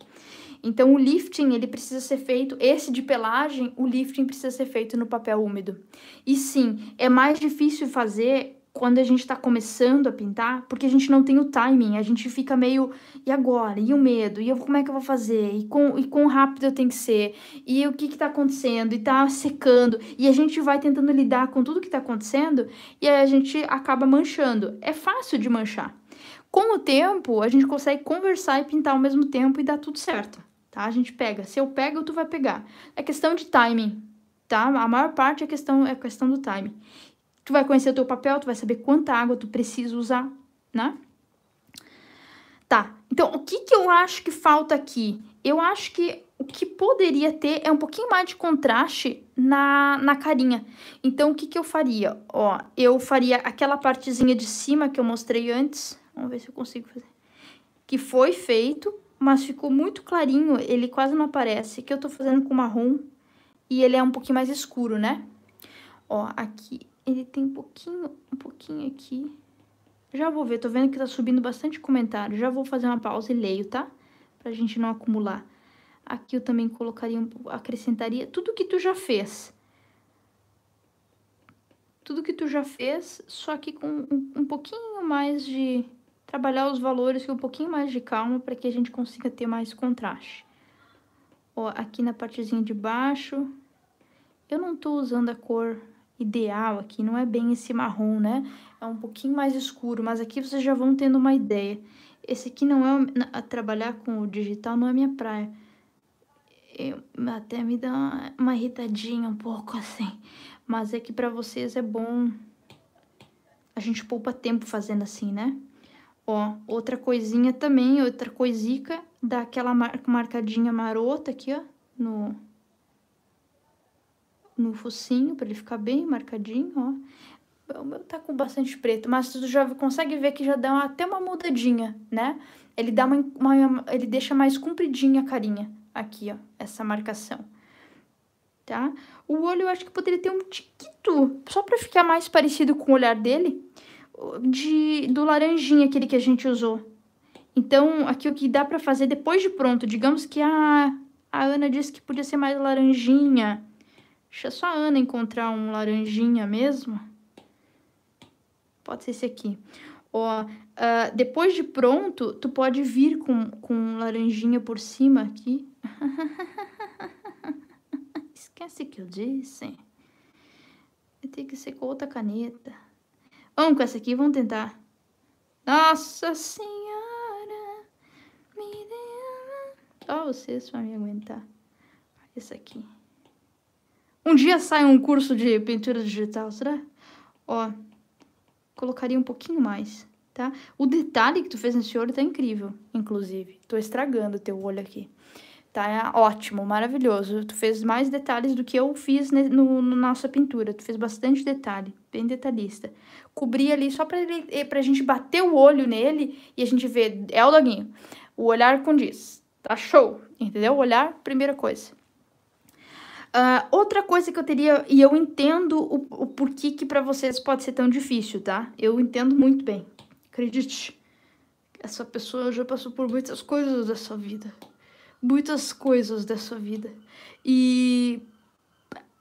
Então o lifting ele precisa ser feito, esse de pelagem, o lifting precisa ser feito no papel úmido. E sim, é mais difícil fazer quando a gente está começando a pintar, porque a gente não tem o timing, a gente fica meio e agora, e o medo, e eu, como é que eu vou fazer, e com e quão rápido eu tenho que ser, e o que está acontecendo, e está secando, e a gente vai tentando lidar com tudo que está acontecendo e aí a gente acaba manchando. É fácil de manchar. Com o tempo, a gente consegue conversar e pintar ao mesmo tempo e dá tudo certo, tá? A gente pega. Se eu pego, tu vai pegar. É questão de timing, tá? A maior parte é questão, é questão do timing. Tu vai conhecer o teu papel, tu vai saber quanta água tu precisa usar, né? Tá, então o que, que eu acho que falta aqui? Eu acho que o que poderia ter é um pouquinho mais de contraste na, na carinha. Então, o que, que eu faria? Ó, eu faria aquela partezinha de cima que eu mostrei antes, Vamos ver se eu consigo fazer. Que foi feito, mas ficou muito clarinho, ele quase não aparece. Que eu tô fazendo com marrom e ele é um pouquinho mais escuro, né? Ó, aqui ele tem um pouquinho, um pouquinho aqui. Já vou ver, tô vendo que tá subindo bastante comentário. Já vou fazer uma pausa e leio, tá? Pra gente não acumular. Aqui eu também colocaria, acrescentaria tudo que tu já fez. Tudo que tu já fez, só que com um, um pouquinho mais de trabalhar os valores com um pouquinho mais de calma para que a gente consiga ter mais contraste. Ó, aqui na partezinha de baixo, eu não tô usando a cor ideal aqui, não é bem esse marrom, né? É um pouquinho mais escuro, mas aqui vocês já vão tendo uma ideia. Esse aqui não é... A trabalhar com o digital não é minha praia. Eu, até me dá uma, irritadinha um pouco, assim. Mas é que pra vocês é bom... A gente poupa tempo fazendo assim, né? Ó, outra coisinha também, outra coisica, dá aquela mar marcadinha marota aqui, ó, no, no focinho, pra ele ficar bem marcadinho, ó. O meu tá com bastante preto, mas tu já consegue ver que já dá até uma mudadinha, né? Ele dá uma, uma ele deixa mais compridinha a carinha aqui, ó, essa marcação. Tá? O olho eu acho que poderia ter um tiquito, só pra ficar mais parecido com o olhar dele de, do laranjinha, aquele que a gente usou. Então, aqui o que dá pra fazer depois de pronto, digamos que a, a Ana disse que podia ser mais laranjinha. Deixa só a Ana encontrar um laranjinha mesmo. Pode ser esse aqui. Ó, uh, depois de pronto, tu pode vir com, com laranjinha por cima aqui. Esquece que eu disse. Tem que ser com outra caneta. Vamos com essa aqui, vamos tentar. Nossa Senhora, me deu... Só vocês pra me aguentar. Esse aqui. Um dia sai um curso de pintura digital, será? Ó, colocaria um pouquinho mais, tá? O detalhe que tu fez nesse olho tá incrível, inclusive. Tô estragando teu olho aqui. Tá é ótimo, maravilhoso. Tu fez mais detalhes do que eu fiz no, no nossa pintura. Tu fez bastante detalhe, bem detalhista cobrir ali só pra, ele, eh, pra gente bater o olho nele e a gente ver, é o doguinho. O olhar condiz, tá show, entendeu? O olhar, primeira coisa. Uh, outra coisa que eu teria, e eu entendo o, o porquê que para vocês pode ser tão difícil, tá? Eu entendo muito bem, acredite. Essa pessoa já passou por muitas coisas dessa vida. Muitas coisas dessa vida. E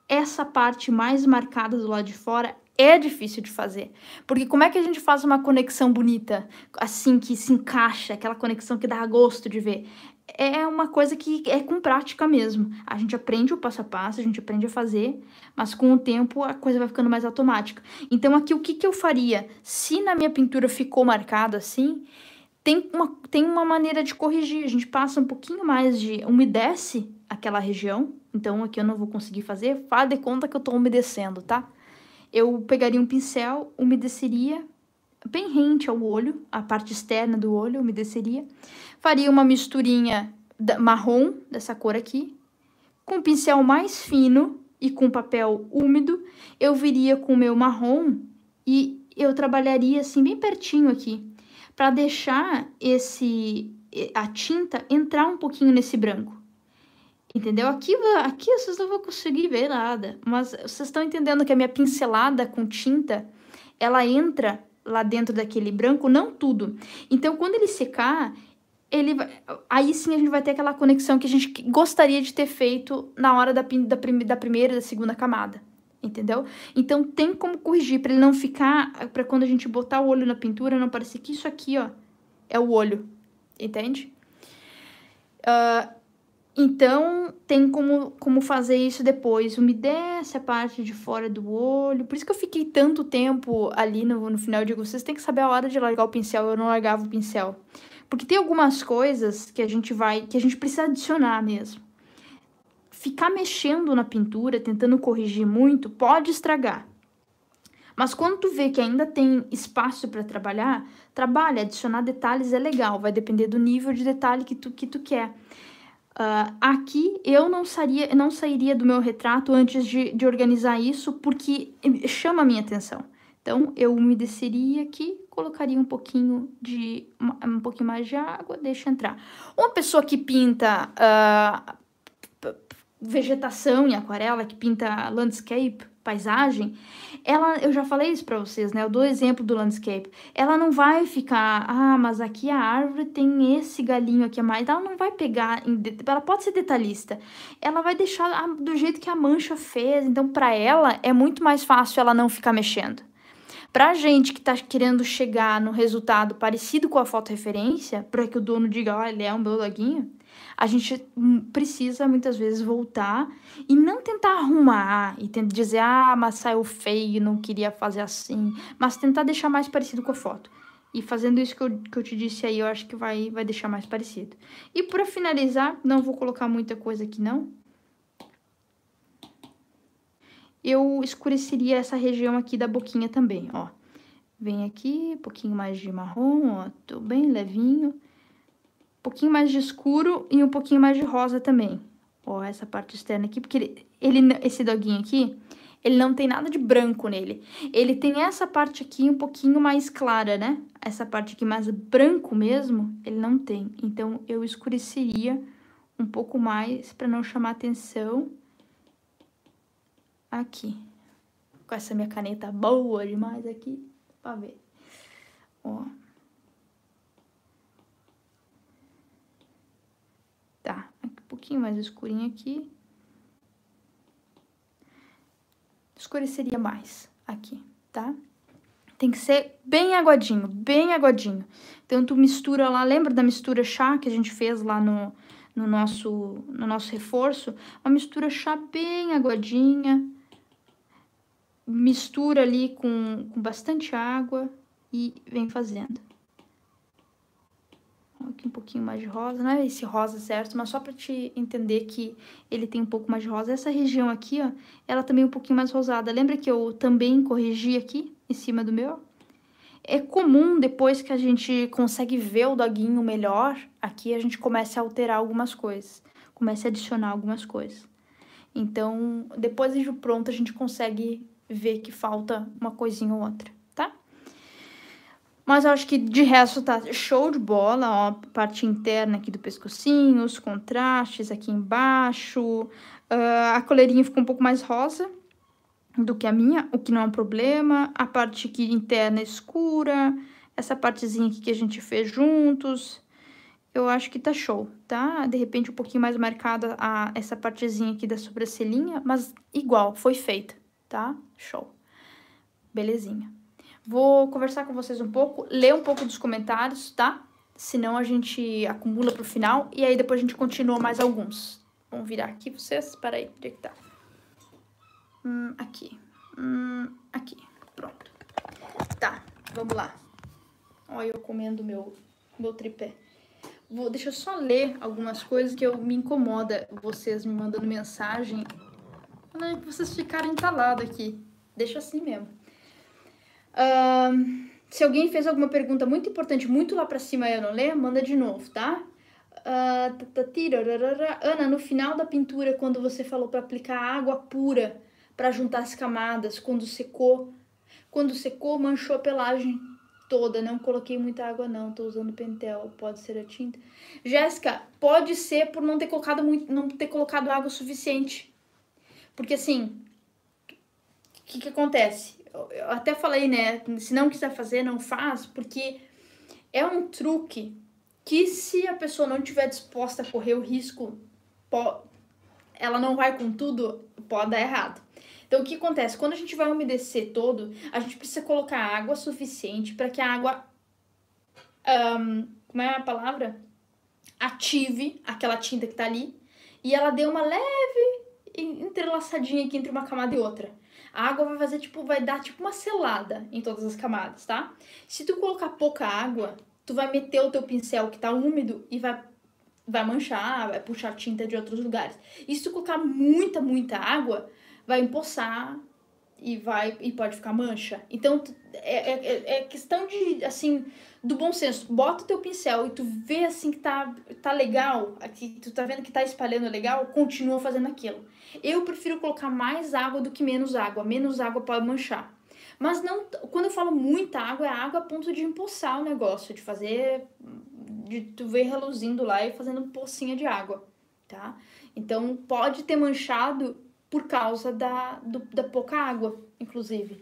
essa parte mais marcada do lado de fora é difícil de fazer. Porque como é que a gente faz uma conexão bonita, assim, que se encaixa, aquela conexão que dá gosto de ver? É uma coisa que é com prática mesmo. A gente aprende o passo a passo, a gente aprende a fazer, mas com o tempo a coisa vai ficando mais automática. Então, aqui, o que, que eu faria? Se na minha pintura ficou marcado assim, tem uma, tem uma maneira de corrigir. A gente passa um pouquinho mais de. umedece aquela região. Então, aqui eu não vou conseguir fazer. Faz de conta que eu estou umedecendo, tá? eu pegaria um pincel, umedeceria bem rente ao olho, a parte externa do olho, umedeceria. Faria uma misturinha marrom, dessa cor aqui, com um pincel mais fino e com papel úmido, eu viria com o meu marrom e eu trabalharia assim bem pertinho aqui, para deixar esse a tinta entrar um pouquinho nesse branco. Entendeu? Aqui, aqui vocês não vão conseguir ver nada. Mas vocês estão entendendo que a minha pincelada com tinta, ela entra lá dentro daquele branco, não tudo. Então, quando ele secar, ele vai... aí sim a gente vai ter aquela conexão que a gente gostaria de ter feito na hora da, da, da primeira e da segunda camada. Entendeu? Então tem como corrigir para ele não ficar, para quando a gente botar o olho na pintura, não parecer que isso aqui, ó, é o olho. Entende? Uh, então, tem como, como fazer isso depois. Umedece a parte de fora do olho. Por isso que eu fiquei tanto tempo ali no, no final. Eu digo, vocês têm que saber a hora de largar o pincel. Eu não largava o pincel. Porque tem algumas coisas que a gente vai... Que a gente precisa adicionar mesmo. Ficar mexendo na pintura, tentando corrigir muito, pode estragar. Mas quando tu vê que ainda tem espaço para trabalhar, trabalha, adicionar detalhes é legal, vai depender do nível de detalhe que tu, que tu quer. Uh, aqui eu não sairia, não sairia do meu retrato antes de, de organizar isso, porque chama a minha atenção. Então eu umedeceria aqui, colocaria um pouquinho de um pouquinho mais de água, deixa entrar. Uma pessoa que pinta uh, vegetação em aquarela, que pinta landscape, paisagem, ela, eu já falei isso para vocês, né? Eu dou exemplo do landscape. Ela não vai ficar, ah, mas aqui a árvore tem esse galinho aqui a mais. Ela não vai pegar, ela pode ser detalhista. Ela vai deixar do jeito que a mancha fez. Então, para ela, é muito mais fácil ela não ficar mexendo. Pra gente que tá querendo chegar no resultado parecido com a foto referência, para que o dono diga, ó, oh, ele é um meu a gente hum, precisa muitas vezes voltar e não tentar arrumar e tentar dizer, ah, mas saiu feio, não queria fazer assim, mas tentar deixar mais parecido com a foto. E fazendo isso que eu, que eu te disse aí, eu acho que vai, vai deixar mais parecido. E para finalizar, não vou colocar muita coisa aqui não. Eu escureceria essa região aqui da boquinha também, ó. Vem aqui, um pouquinho mais de marrom, ó, tô bem levinho pouquinho mais de escuro e um pouquinho mais de rosa também. Ó, essa parte externa aqui, porque ele, ele, esse doguinho aqui, ele não tem nada de branco nele. Ele tem essa parte aqui um pouquinho mais clara, né? Essa parte aqui mais branco mesmo, ele não tem. Então, eu escureceria um pouco mais para não chamar atenção aqui. Com essa minha caneta boa demais aqui, pra ver. Ó, pouquinho mais escurinho aqui. Escureceria mais aqui, tá? Tem que ser bem aguadinho, bem aguadinho. Então, tu mistura lá, lembra da mistura chá que a gente fez lá no, no, nosso, no nosso reforço? Uma mistura chá bem aguadinha. Mistura ali com, com bastante água e vem fazendo um pouquinho mais de rosa. Não é esse rosa certo, mas só pra te entender que ele tem um pouco mais de rosa. Essa região aqui, ó, ela também é um pouquinho mais rosada. Lembra que eu também corrigi aqui em cima do meu? É comum, depois que a gente consegue ver o doguinho melhor, aqui a gente começa a alterar algumas coisas. Começa a adicionar algumas coisas. Então, depois de pronto, a gente consegue ver que falta uma coisinha ou outra. Mas eu acho que de resto tá show de bola, ó, parte interna aqui do pescocinho, os contrastes aqui embaixo. Uh, a coleirinha ficou um pouco mais rosa do que a minha, o que não é um problema. A parte aqui interna é escura, essa partezinha aqui que a gente fez juntos. Eu acho que tá show, tá? De repente um pouquinho mais marcada a, essa partezinha aqui da sobrancelhinha, mas igual, foi feita, tá? Show. Belezinha. Vou conversar com vocês um pouco, ler um pouco dos comentários, tá? Senão a gente acumula pro final e aí depois a gente continua mais alguns. Vamos virar aqui vocês. Pera aí, onde é que tá? Hum, aqui. Hum, aqui. Pronto. Tá, vamos lá. Olha eu comendo meu, meu tripé. Vou, deixa eu só ler algumas coisas que eu me incomoda vocês me mandando mensagem. Não que vocês ficarem entalados aqui. Deixa assim mesmo se alguém fez alguma pergunta muito importante, muito lá para cima eu não ler, manda de novo, tá? Uh, Ana, no final da pintura, quando você falou para aplicar água pura para juntar as camadas, quando secou, quando secou, manchou a pelagem toda. Não coloquei muita água, não. Tô usando pentel, pode ser a tinta. Jéssica, pode ser por não ter colocado muito, não ter colocado água suficiente. Porque assim, o que, que acontece? eu até falei, né? Se não quiser fazer, não faz, porque é um truque que se a pessoa não tiver disposta a correr o risco, ela não vai com tudo, pode dar errado. Então o que acontece? Quando a gente vai umedecer todo, a gente precisa colocar água suficiente para que a água. Um, como é a palavra? Ative aquela tinta que está ali e ela dê uma leve entrelaçadinha aqui entre uma camada e outra a água vai fazer tipo, vai dar tipo uma selada em todas as camadas, tá? Se tu colocar pouca água, tu vai meter o teu pincel que tá úmido e vai vai manchar, vai puxar tinta de outros lugares. E se tu colocar muita, muita água, vai empoçar e vai e pode ficar mancha. Então é, é, é, é, questão de assim do bom senso. Bota o teu pincel e tu vê assim que tá tá legal, aqui tu tá vendo que tá espalhando legal, continua fazendo aquilo. Eu prefiro colocar mais água do que menos água. Menos água pode manchar. Mas não, quando eu falo muita água, é água a ponto de empoçar o negócio, de fazer de tu ver reluzindo lá e fazendo pocinha de água, tá? Então pode ter manchado por causa da, do, da pouca água, inclusive.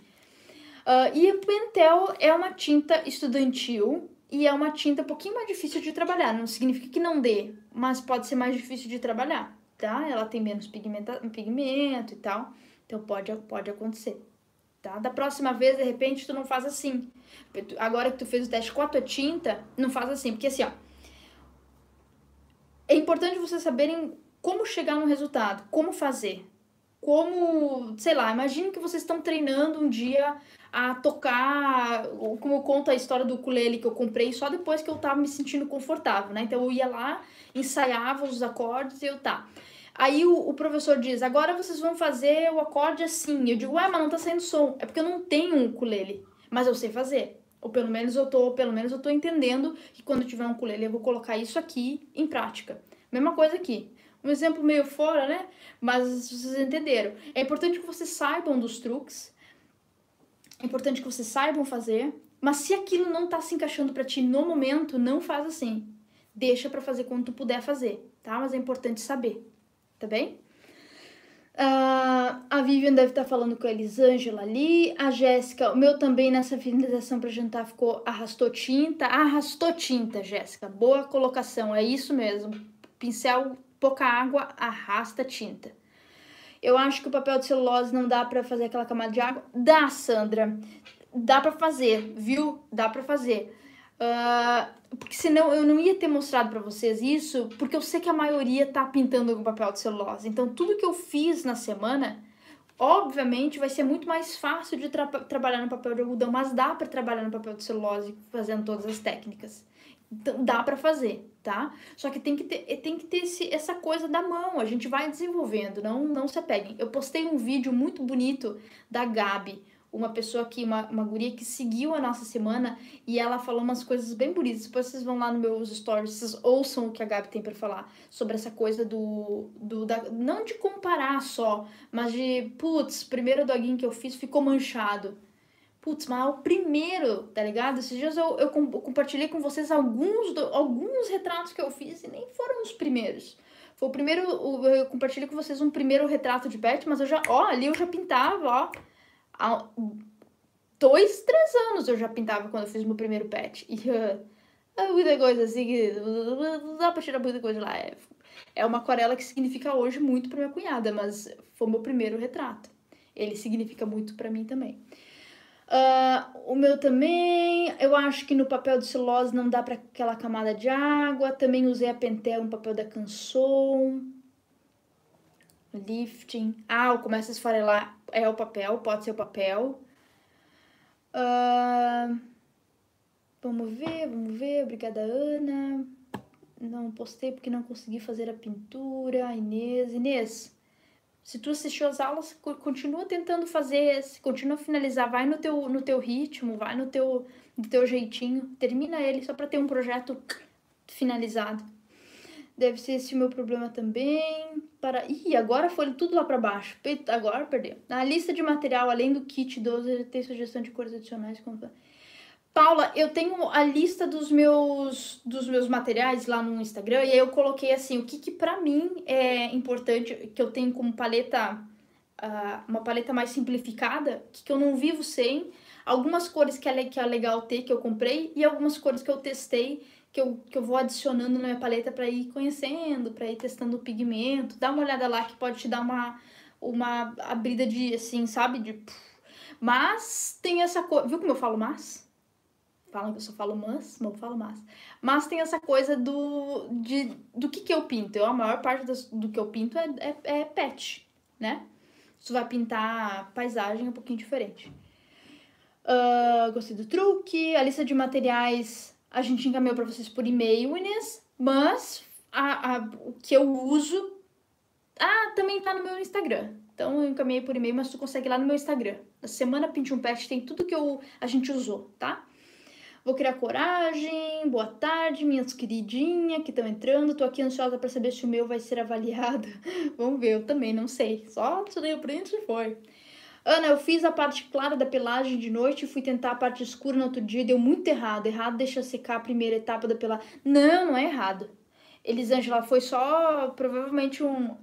Uh, e o Pentel é uma tinta estudantil e é uma tinta um pouquinho mais difícil de trabalhar. Não significa que não dê, mas pode ser mais difícil de trabalhar, tá? Ela tem menos pigmenta, pigmento e tal, então pode, pode acontecer. Tá? Da próxima vez, de repente, tu não faz assim. Agora que tu fez o teste com a tua tinta, não faz assim. Porque assim, ó. É importante vocês saberem como chegar no resultado, como fazer, como, sei lá, imagina que vocês estão treinando um dia a tocar, como conta a história do ukulele que eu comprei só depois que eu tava me sentindo confortável, né? Então eu ia lá, ensaiava os acordes e eu tá. Aí o, o professor diz: "Agora vocês vão fazer o acorde assim". Eu digo: "Ué, mas não tá saindo som". É porque eu não tenho um ukulele, mas eu sei fazer. Ou pelo menos eu tô, pelo menos eu tô entendendo que quando eu tiver um ukulele eu vou colocar isso aqui em prática. Mesma coisa aqui um exemplo meio fora, né? Mas vocês entenderam. É importante que vocês saibam dos truques. É importante que vocês saibam fazer. Mas se aquilo não tá se encaixando para ti no momento, não faz assim. Deixa para fazer quando tu puder fazer, tá? Mas é importante saber, tá bem? Uh, a Vivian deve estar tá falando com a Elisângela ali. A Jéssica, o meu também nessa finalização para jantar ficou arrastou tinta. Arrastou tinta, Jéssica. Boa colocação, é isso mesmo. Pincel pouca água arrasta tinta. Eu acho que o papel de celulose não dá para fazer aquela camada de água. Dá, Sandra. Dá para fazer, viu? Dá para fazer. Uh, porque senão eu não ia ter mostrado para vocês isso, porque eu sei que a maioria tá pintando com papel de celulose. Então tudo que eu fiz na semana, obviamente vai ser muito mais fácil de tra trabalhar no papel de algodão, mas dá para trabalhar no papel de celulose fazendo todas as técnicas dá para fazer, tá? Só que tem que ter, tem que ter esse, essa coisa da mão, a gente vai desenvolvendo, não, não se apeguem. Eu postei um vídeo muito bonito da Gabi, uma pessoa que, uma, uma guria que seguiu a nossa semana e ela falou umas coisas bem bonitas. Depois vocês vão lá no meus stories, vocês ouçam o que a Gabi tem para falar sobre essa coisa do. do da, não de comparar só, mas de, putz, primeiro doguinho que eu fiz ficou manchado Putz, mas é o primeiro, tá ligado? Esses dias eu, eu, compartilhei com vocês alguns, do, alguns retratos que eu fiz e nem foram os primeiros. Foi o primeiro, eu compartilhei com vocês um primeiro retrato de pet, mas eu já, ó, ali eu já pintava, ó. Há dois, três anos eu já pintava quando eu fiz meu primeiro pet. E uh, muita coisa assim, que, dá pra tirar muita coisa lá. É, é uma aquarela que significa hoje muito pra minha cunhada, mas foi meu primeiro retrato. Ele significa muito para mim também. Uh, o meu também, eu acho que no papel de celulose não dá para aquela camada de água. Também usei a Pentel no papel da Canson. Lifting. Ah, começa a esfarelar. É o papel, pode ser o papel. Uh, vamos ver, vamos ver. Obrigada, Ana. Não postei porque não consegui fazer a pintura. Inês, Inês, se tu assistiu as aulas, continua tentando fazer, continua a finalizar, vai no teu, no teu ritmo, vai no teu, no teu jeitinho, termina ele só para ter um projeto finalizado. Deve ser esse o meu problema também. Para... Ih, agora foi tudo lá para baixo. Agora perdeu. Na lista de material, além do kit 12, ele tem sugestão de cores adicionais. Como... Paula, eu tenho a lista dos meus dos meus materiais lá no Instagram e aí eu coloquei assim o que que para mim é importante que eu tenho como paleta uh, uma paleta mais simplificada que, que eu não vivo sem algumas cores que é, que é legal ter que eu comprei e algumas cores que eu testei que eu, que eu vou adicionando na minha paleta para ir conhecendo para ir testando o pigmento dá uma olhada lá que pode te dar uma uma abrida de assim sabe de mas tem essa cor viu como eu falo mas falam que eu só falo mas, não falo mas. Mas tem essa coisa do, de, do que, que eu pinto. Eu, a maior parte do que eu pinto é, é, é pet, né? isso vai pintar paisagem um pouquinho diferente. Uh, gostei do truque. A lista de materiais a gente encaminhou para vocês por e-mail, Inês. Mas a, a, o que eu uso. Ah, também tá no meu Instagram. Então eu encaminhei por e-mail, mas tu consegue lá no meu Instagram. Na semana Pinte um Pet tem tudo que eu, a gente usou, tá? Vou criar coragem. Boa tarde, minhas queridinhas que estão entrando. Tô aqui ansiosa para saber se o meu vai ser avaliado. Vamos ver, eu também não sei. Só tirei o print e foi. Ana, eu fiz a parte clara da pelagem de noite e fui tentar a parte escura no outro dia. Deu muito errado. Errado deixa secar a primeira etapa da pelagem. Não, não é errado. Elisângela, foi só provavelmente um.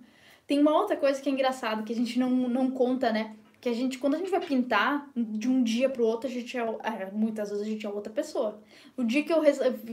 Tem uma outra coisa que é engraçada que a gente não, não conta, né? Que a gente, quando a gente vai pintar, de um dia pro outro, a gente é, é Muitas vezes a gente é outra pessoa. O dia que eu,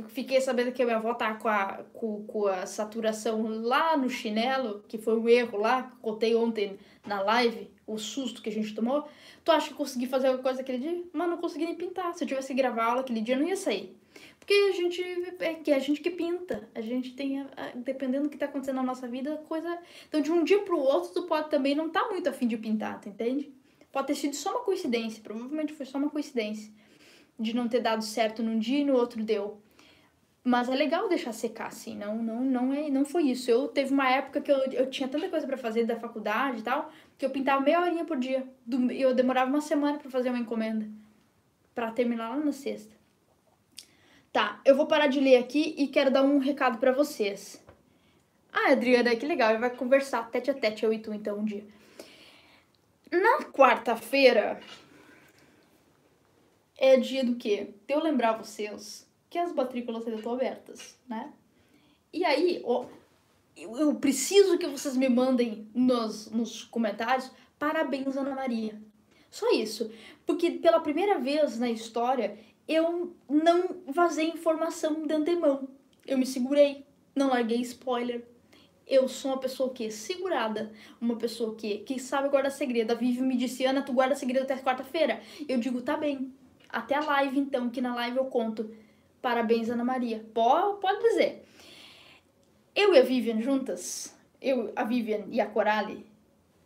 fiquei sabendo que a minha avó tá com a, com, com, a saturação lá no chinelo, que foi um erro lá, que contei ontem na live, o susto que a gente tomou, tu acha que consegui fazer alguma coisa aquele dia? Mas não consegui nem pintar. Se eu tivesse que gravar aula aquele dia, não ia sair. Porque a gente é que é a gente que pinta, a gente tem a, a, dependendo do que tá acontecendo na nossa vida, coisa. Então de um dia pro outro tu pode também não tá muito afim de pintar, tu entende? Pode ter sido só uma coincidência, provavelmente foi só uma coincidência de não ter dado certo num dia e no outro deu. Mas é legal deixar secar, assim, não não não é não foi isso. Eu teve uma época que eu, eu tinha tanta coisa para fazer da faculdade e tal, que eu pintava meia horinha por dia. Do, eu demorava uma semana para fazer uma encomenda para terminar lá na sexta. Tá, eu vou parar de ler aqui e quero dar um recado para vocês. Ah, Adriana, que legal, vai conversar tete a tete eu e tu então um dia. Na quarta-feira é dia do quê? De eu lembrar vocês que as matrículas ainda estão abertas, né? E aí, ó, eu, eu, preciso que vocês me mandem nos, nos comentários parabéns, Ana Maria. Só isso. Porque pela primeira vez na história eu não vazei informação de antemão. Eu me segurei, não larguei spoiler, eu sou uma pessoa que é segurada, uma pessoa que, que sabe guardar segredo. A Vivi me disse, Ana, tu guarda segredo até quarta-feira? Eu digo, tá bem. Até a live, então, que na live eu conto. Parabéns, Ana Maria. Pode, pode dizer. Eu e a Vivian juntas, eu, a Vivian e a Coralie,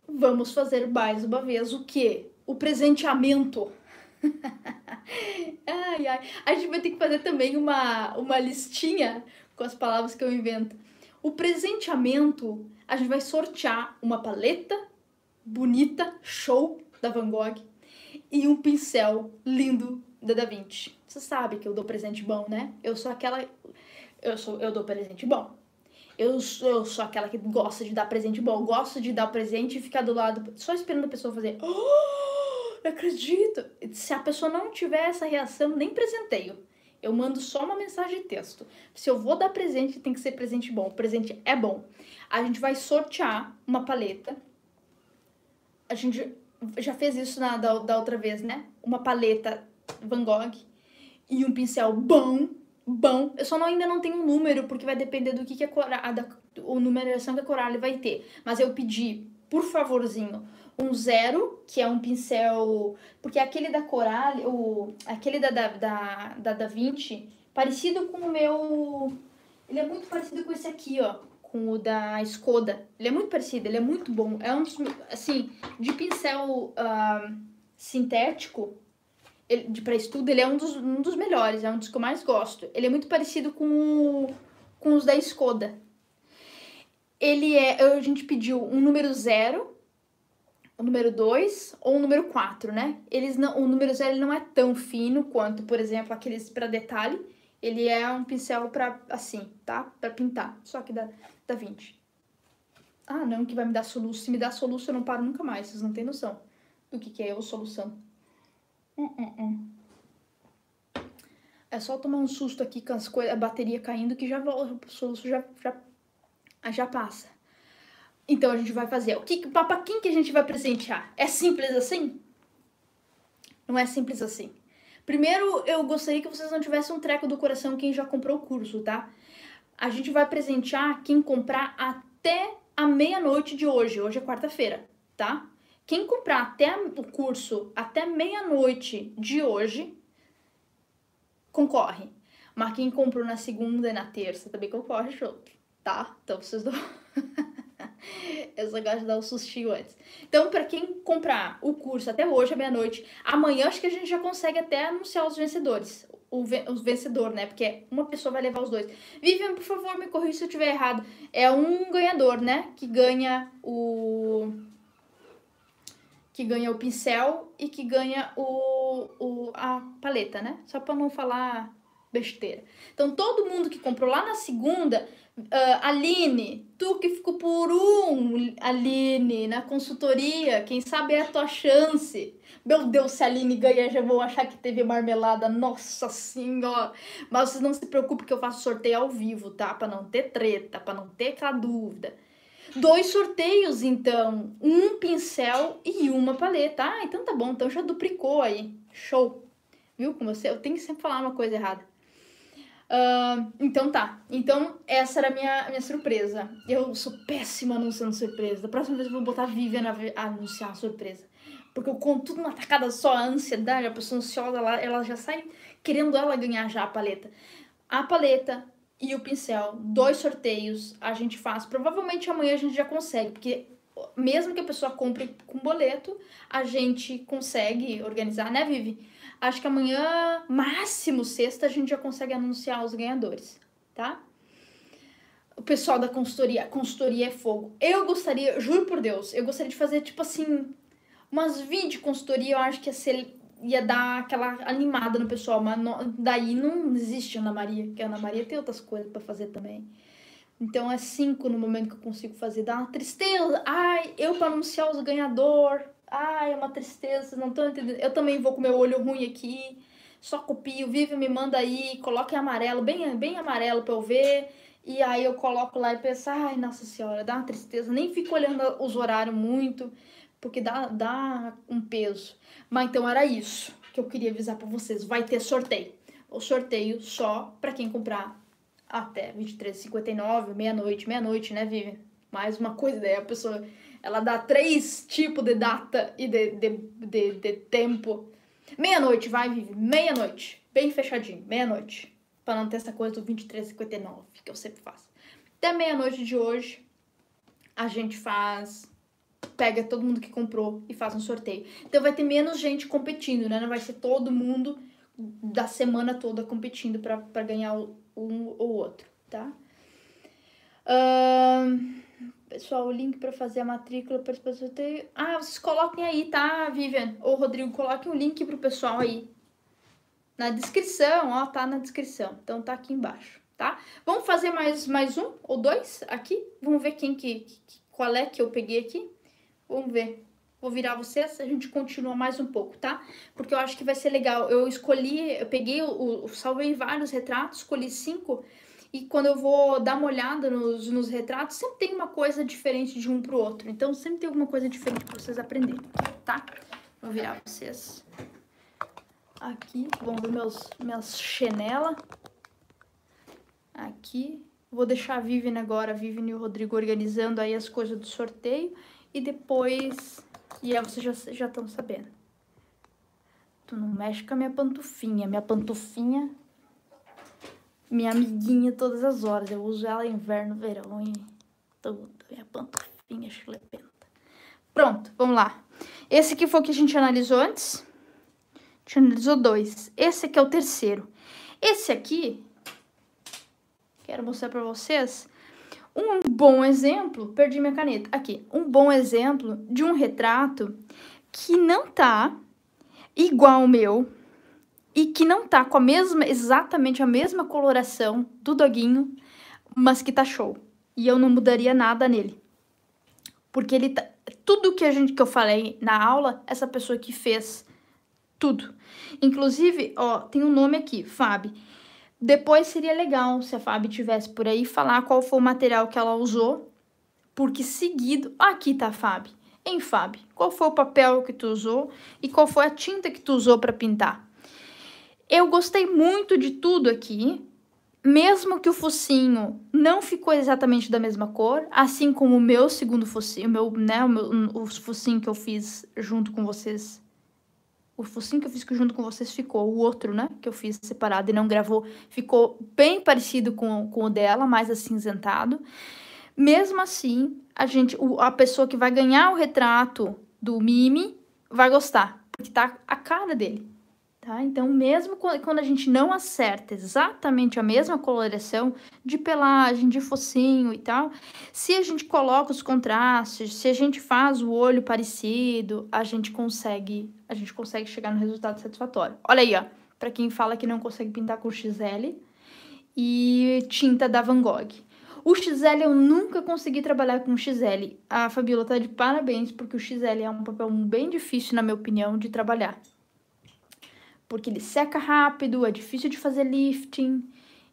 vamos fazer mais uma vez o quê? O presenteamento. ai, ai. A gente vai ter que fazer também uma, uma listinha com as palavras que eu invento o presenteamento, a gente vai sortear uma paleta bonita, show, da Van Gogh e um pincel lindo da Da Vinci. Você sabe que eu dou presente bom, né? Eu sou aquela eu sou eu dou presente bom. Eu, eu sou aquela que gosta de dar presente bom, gosto de dar presente e ficar do lado só esperando a pessoa fazer oh, acredito. Se a pessoa não tiver essa reação, nem presenteio. Eu mando só uma mensagem de texto. Se eu vou dar presente, tem que ser presente bom. O presente é bom. A gente vai sortear uma paleta. A gente já fez isso na, da, da outra vez, né? Uma paleta Van Gogh e um pincel bom, bom. Eu só não, ainda não tenho um número, porque vai depender do que, que a, a da, o numeração que a Coralie vai ter. Mas eu pedi, por favorzinho, um zero, que é um pincel. Porque aquele da Coral, o, aquele da, da, da, da Da Vinci, parecido com o meu. Ele é muito parecido com esse aqui, ó. Com o da Skoda. Ele é muito parecido, ele é muito bom. É um dos. Assim, de pincel uh, sintético, ele, de para estudo, ele é um dos, um dos melhores, é um dos que eu mais gosto. Ele é muito parecido com, com os da Skoda. Ele é. A gente pediu um número zero o número 2 ou o número 4, né? Eles não, o número 0 não é tão fino quanto, por exemplo, aqueles para detalhe. Ele é um pincel para assim, tá? Para pintar. Só que dá, dá 20. Ah, não, que vai me dar soluço. Se me dá soluço, eu não paro nunca mais. Vocês não têm noção do que, que é eu solução. Uh, uh, uh. É só tomar um susto aqui com as coisas, a bateria caindo que já o soluço já, já, já passa. Então a gente vai fazer. O que, para quem que a gente vai presentear? É simples assim? Não é simples assim. Primeiro, eu gostaria que vocês não tivessem um treco do coração quem já comprou o curso, tá? A gente vai presentear quem comprar até a meia-noite de hoje. Hoje é quarta-feira, tá? Quem comprar até o curso até meia-noite de hoje concorre. Mas quem comprou na segunda e na terça também concorre junto, tá? Então vocês dão. Eu só gosto de dar o um sustinho antes. Então, para quem comprar o curso até hoje, à meia-noite, amanhã acho que a gente já consegue até anunciar os vencedores. os vencedores, o vencedor, né? Porque uma pessoa vai levar os dois. Vivian, por favor, me corrija se eu estiver errado. É um ganhador, né? Que ganha o. Que ganha o pincel e que ganha o, o, a paleta, né? Só para não falar besteira. Então, todo mundo que comprou lá na segunda Uh, Aline, tu que ficou por um, Aline, na consultoria, quem sabe é a tua chance. Meu Deus, se a Aline ganhar, já vou achar que teve marmelada, nossa senhora. Mas vocês não se preocupem que eu faço sorteio ao vivo, tá? Pra não ter treta, pra não ter aquela dúvida. Dois sorteios, então. Um pincel e uma paleta. Ah, então tá bom, então já duplicou aí. Show. Viu como você? eu tenho que sempre falar uma coisa errada. Uh, então tá. Então essa era a minha, minha surpresa. Eu sou péssima anunciando surpresa. Da próxima vez eu vou botar Vivian a anunciar a surpresa. Porque eu conto tudo numa tacada só, a ansiedade, a pessoa ansiosa, ela, ela já sai querendo ela ganhar já a paleta. A paleta e o pincel, dois sorteios a gente faz. Provavelmente amanhã a gente já consegue, porque mesmo que a pessoa compre com boleto, a gente consegue organizar, né, Vivi? Acho que amanhã, máximo sexta, a gente já consegue anunciar os ganhadores, tá? O pessoal da consultoria, consultoria é fogo. Eu gostaria, juro por Deus, eu gostaria de fazer tipo assim, umas 20 consultoria, eu acho que ia ser ia dar aquela animada no pessoal, mas não, daí não existe Ana Maria, porque a Ana Maria tem outras coisas para fazer também. Então é cinco no momento que eu consigo fazer, dá uma tristeza. Ai, eu para anunciar os ganhadores. Ai, é uma tristeza, não tô entendendo. Eu também vou com meu olho ruim aqui. Só copio, vive, me manda aí, coloque amarelo, bem, bem amarelo pra eu ver. E aí eu coloco lá e penso, ai, nossa senhora, dá uma tristeza. Nem fico olhando os horários muito, porque dá, dá um peso. Mas então era isso que eu queria avisar para vocês. Vai ter sorteio. O sorteio só para quem comprar até 23h59, meia-noite, meia-noite, né, Vivi? Mais uma coisa, daí né? a pessoa ela dá três tipos de data e de, de, de, de tempo. Meia-noite, vai, Vivi. Meia-noite. Bem fechadinho. Meia-noite. Pra não ter essa coisa do 23,59, que eu sempre faço. Até meia-noite de hoje, a gente faz. Pega todo mundo que comprou e faz um sorteio. Então vai ter menos gente competindo, né? Não vai ser todo mundo da semana toda competindo para ganhar um ou outro, tá? Uh, pessoal o link para fazer a matrícula para as pessoas terem. Ah, vocês coloquem aí, tá, Vivian? Ou Rodrigo, coloquem o link pro pessoal aí. Na descrição, ó, tá na descrição. Então tá aqui embaixo, tá? Vamos fazer mais, mais um ou dois aqui? Vamos ver quem que, que qual é que eu peguei aqui. Vamos ver. Vou virar vocês, a gente continua mais um pouco, tá? Porque eu acho que vai ser legal. Eu escolhi, eu peguei, o, o salvei vários retratos, escolhi cinco e quando eu vou dar uma olhada nos, nos retratos, sempre tem uma coisa diferente de um pro outro. Então, sempre tem alguma coisa diferente pra vocês aprenderem, tá? Vou virar vocês aqui. Vão ver meus, minhas chinelas. Aqui. Vou deixar a Vivian agora, a Vivian e o Rodrigo organizando aí as coisas do sorteio. E depois... E aí vocês já, já estão sabendo. Tu não mexe com a minha pantufinha. Minha pantufinha minha amiguinha todas as horas. Eu uso ela inverno, verão e tudo. Minha pantufinha chilepenta. Pronto, vamos lá. Esse aqui foi o que a gente analisou antes. A gente analisou dois. Esse aqui é o terceiro. Esse aqui, quero mostrar pra vocês, um bom exemplo, perdi minha caneta, aqui, um bom exemplo de um retrato que não tá igual o meu, e que não tá com a mesma, exatamente a mesma coloração do doguinho, mas que tá show. E eu não mudaria nada nele. Porque ele tá, tudo que a gente que eu falei na aula, essa pessoa que fez tudo. Inclusive, ó, tem um nome aqui, Fábio. Depois seria legal se a Fábio tivesse por aí falar qual foi o material que ela usou, porque seguido, aqui tá Fábio. Em Fábio, qual foi o papel que tu usou e qual foi a tinta que tu usou para pintar? Eu gostei muito de tudo aqui, mesmo que o focinho não ficou exatamente da mesma cor, assim como o meu segundo focinho, o meu, né, o, meu, o focinho que eu fiz junto com vocês. O focinho que eu fiz junto com vocês ficou, o outro, né, que eu fiz separado e não gravou, ficou bem parecido com, com o dela, mais acinzentado. Mesmo assim, a gente, a pessoa que vai ganhar o retrato do Mimi vai gostar, porque tá a cara dele. Tá? Então, mesmo quando a gente não acerta exatamente a mesma coloração de pelagem, de focinho e tal, se a gente coloca os contrastes, se a gente faz o olho parecido, a gente consegue, a gente consegue chegar no resultado satisfatório. Olha aí, ó, para quem fala que não consegue pintar com XL e tinta da Van Gogh. O XL eu nunca consegui trabalhar com XL. A Fabiola tá de parabéns porque o XL é um papel bem difícil na minha opinião de trabalhar porque ele seca rápido, é difícil de fazer lifting.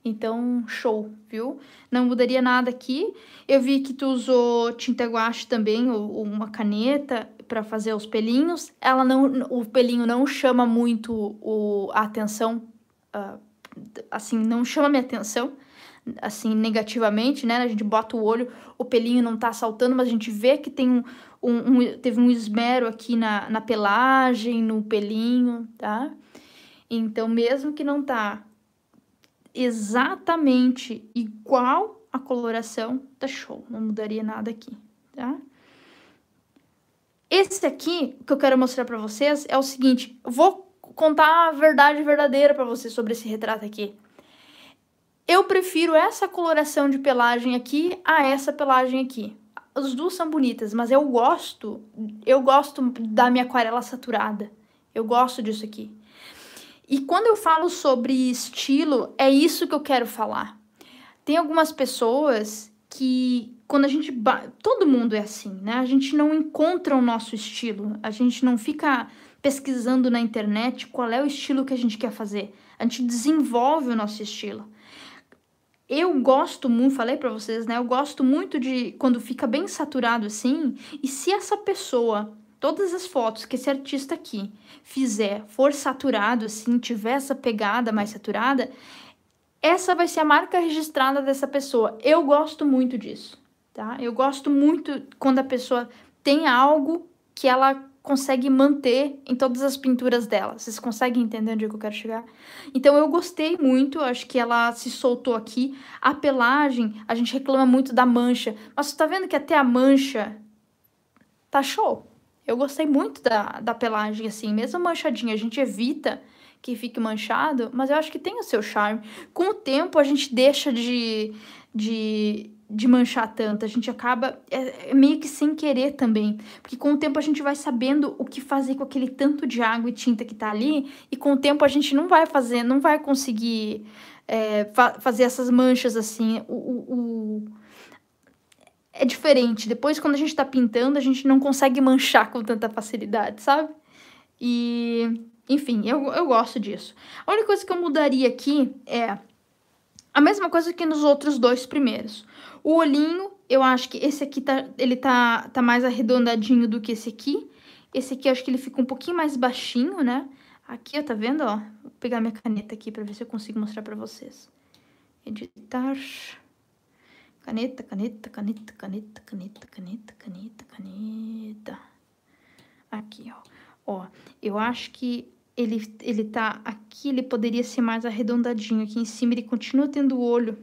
Então, show, viu? Não mudaria nada aqui. Eu vi que tu usou tinta guache também, ou, ou uma caneta para fazer os pelinhos. Ela não, o pelinho não chama muito o, a atenção, uh, assim, não chama minha atenção, assim, negativamente, né? A gente bota o olho, o pelinho não tá saltando, mas a gente vê que tem um, um, um teve um esmero aqui na, na pelagem, no pelinho, tá? Então, mesmo que não tá exatamente igual a coloração, tá show, não mudaria nada aqui, tá? Esse aqui que eu quero mostrar para vocês é o seguinte, eu vou contar a verdade verdadeira para vocês sobre esse retrato aqui. Eu prefiro essa coloração de pelagem aqui a essa pelagem aqui. As duas são bonitas, mas eu gosto, eu gosto da minha aquarela saturada. Eu gosto disso aqui. E quando eu falo sobre estilo, é isso que eu quero falar. Tem algumas pessoas que quando a gente todo mundo é assim, né? A gente não encontra o nosso estilo, a gente não fica pesquisando na internet qual é o estilo que a gente quer fazer. A gente desenvolve o nosso estilo. Eu gosto muito, falei para vocês, né? Eu gosto muito de quando fica bem saturado assim, e se essa pessoa Todas as fotos que esse artista aqui fizer, for saturado, assim, tiver essa pegada mais saturada, essa vai ser a marca registrada dessa pessoa. Eu gosto muito disso, tá? Eu gosto muito quando a pessoa tem algo que ela consegue manter em todas as pinturas dela. Vocês conseguem entender onde é eu quero chegar? Então eu gostei muito, acho que ela se soltou aqui. A pelagem, a gente reclama muito da mancha, mas você tá vendo que até a mancha tá show. Eu gostei muito da, da pelagem, assim, mesmo manchadinha, a gente evita que fique manchado, mas eu acho que tem o seu charme. Com o tempo, a gente deixa de, de, de manchar tanto, a gente acaba é, é, meio que sem querer também, porque com o tempo a gente vai sabendo o que fazer com aquele tanto de água e tinta que tá ali, e com o tempo a gente não vai fazer, não vai conseguir é, fa fazer essas manchas assim. o, o, o é diferente. Depois, quando a gente tá pintando, a gente não consegue manchar com tanta facilidade, sabe? E. Enfim, eu, eu gosto disso. A única coisa que eu mudaria aqui é a mesma coisa que nos outros dois primeiros. O olhinho, eu acho que esse aqui tá, ele tá, tá mais arredondadinho do que esse aqui. Esse aqui eu acho que ele fica um pouquinho mais baixinho, né? Aqui, ó, tá vendo, ó? Vou pegar minha caneta aqui pra ver se eu consigo mostrar pra vocês. Editar... Caneta, caneta, caneta, caneta, caneta, caneta, caneta, caneta. Aqui, ó. Ó, eu acho que ele, ele tá aqui, ele poderia ser mais arredondadinho. Aqui em cima ele continua tendo o olho.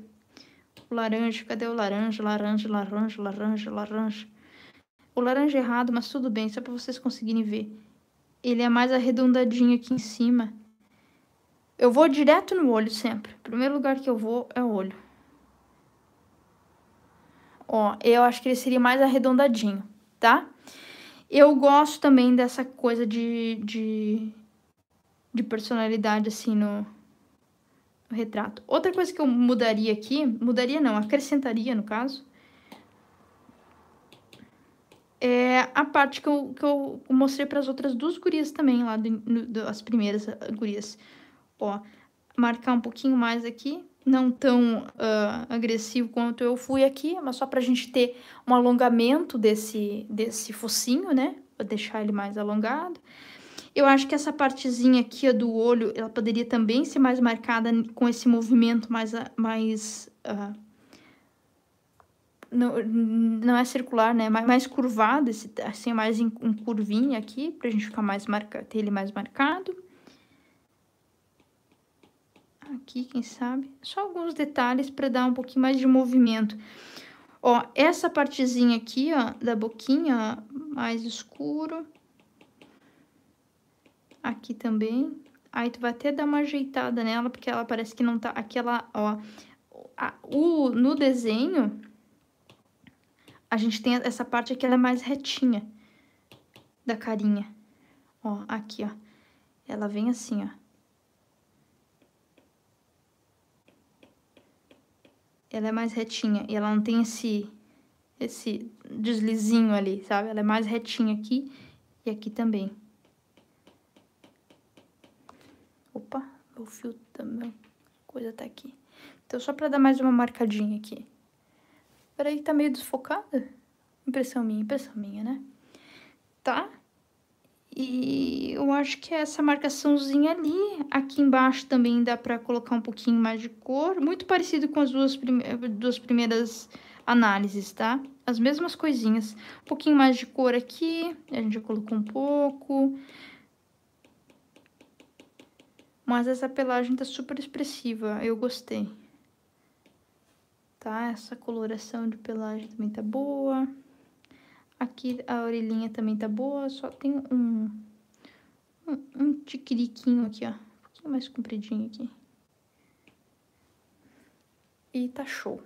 O laranja, cadê o laranja, laranja, laranja, laranja, laranja? O laranja é errado, mas tudo bem, só pra vocês conseguirem ver. Ele é mais arredondadinho aqui em cima. Eu vou direto no olho sempre. primeiro lugar que eu vou é o olho ó, eu acho que ele seria mais arredondadinho, tá? Eu gosto também dessa coisa de, de, de personalidade, assim, no, no retrato. Outra coisa que eu mudaria aqui, mudaria não, acrescentaria, no caso, é a parte que eu, que eu mostrei para as outras duas gurias também, lá do, no, do, as primeiras gurias. Ó, marcar um pouquinho mais aqui, não tão uh, agressivo quanto eu fui aqui, mas só para a gente ter um alongamento desse, desse focinho, né? Vou deixar ele mais alongado. Eu acho que essa partezinha aqui do olho, ela poderia também ser mais marcada com esse movimento mais... mais uh, não, não é circular, né? Mais, mais curvado, esse, assim, mais em, em curvinha aqui, pra gente ficar mais marcado, ter ele mais marcado aqui, quem sabe? Só alguns detalhes para dar um pouquinho mais de movimento. Ó, essa partezinha aqui, ó, da boquinha, ó, mais escuro. Aqui também. Aí tu vai até dar uma ajeitada nela, porque ela parece que não tá... Aquela, ó... A, o, no desenho, a gente tem essa parte aqui, ela é mais retinha da carinha. Ó, aqui, ó. Ela vem assim, ó. ela é mais retinha e ela não tem esse esse deslizinho ali, sabe? Ela é mais retinha aqui e aqui também. Opa, meu fio também, tá, coisa tá aqui. Então, só pra dar mais uma marcadinha aqui. Peraí, tá meio desfocada? Impressão minha, impressão minha, né? Tá? E eu acho que essa marcaçãozinha ali, aqui embaixo também dá pra colocar um pouquinho mais de cor, muito parecido com as duas, prime duas primeiras análises, tá? As mesmas coisinhas, um pouquinho mais de cor aqui, a gente já colocou um pouco, mas essa pelagem tá super expressiva, eu gostei. Tá? Essa coloração de pelagem também tá boa. Aqui a orelhinha também tá boa, só tem um, um, um tiquiriquinho aqui, ó. Um pouquinho mais compridinho aqui. E tá show.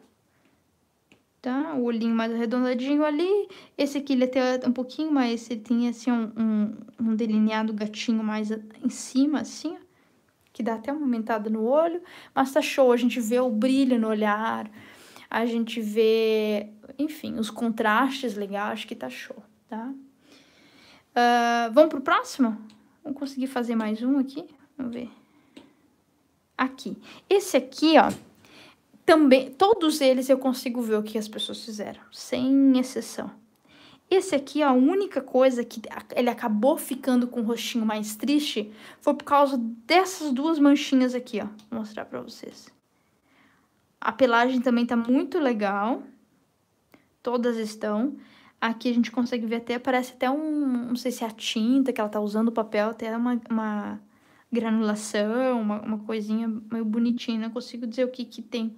Tá? O olhinho mais arredondadinho ali. Esse aqui ele até é um pouquinho mais, ele tem assim um, um, um delineado gatinho mais em cima, assim, ó. Que dá até uma aumentada no olho, mas tá show, a gente vê o brilho no olhar, a gente vê, enfim, os contrastes legais, acho que tá show, tá? Uh, vamos pro próximo? Vamos conseguir fazer mais um aqui? Vamos ver. Aqui. Esse aqui, ó, também, todos eles eu consigo ver o que as pessoas fizeram, sem exceção. Esse aqui, a única coisa que ele acabou ficando com o rostinho mais triste foi por causa dessas duas manchinhas aqui, ó. Vou mostrar pra vocês. A pelagem também tá muito legal. Todas estão. Aqui a gente consegue ver até, parece até um, não sei se é a tinta que ela tá usando, o papel, até é uma, uma granulação, uma, uma coisinha meio bonitinha. Não consigo dizer o que que tem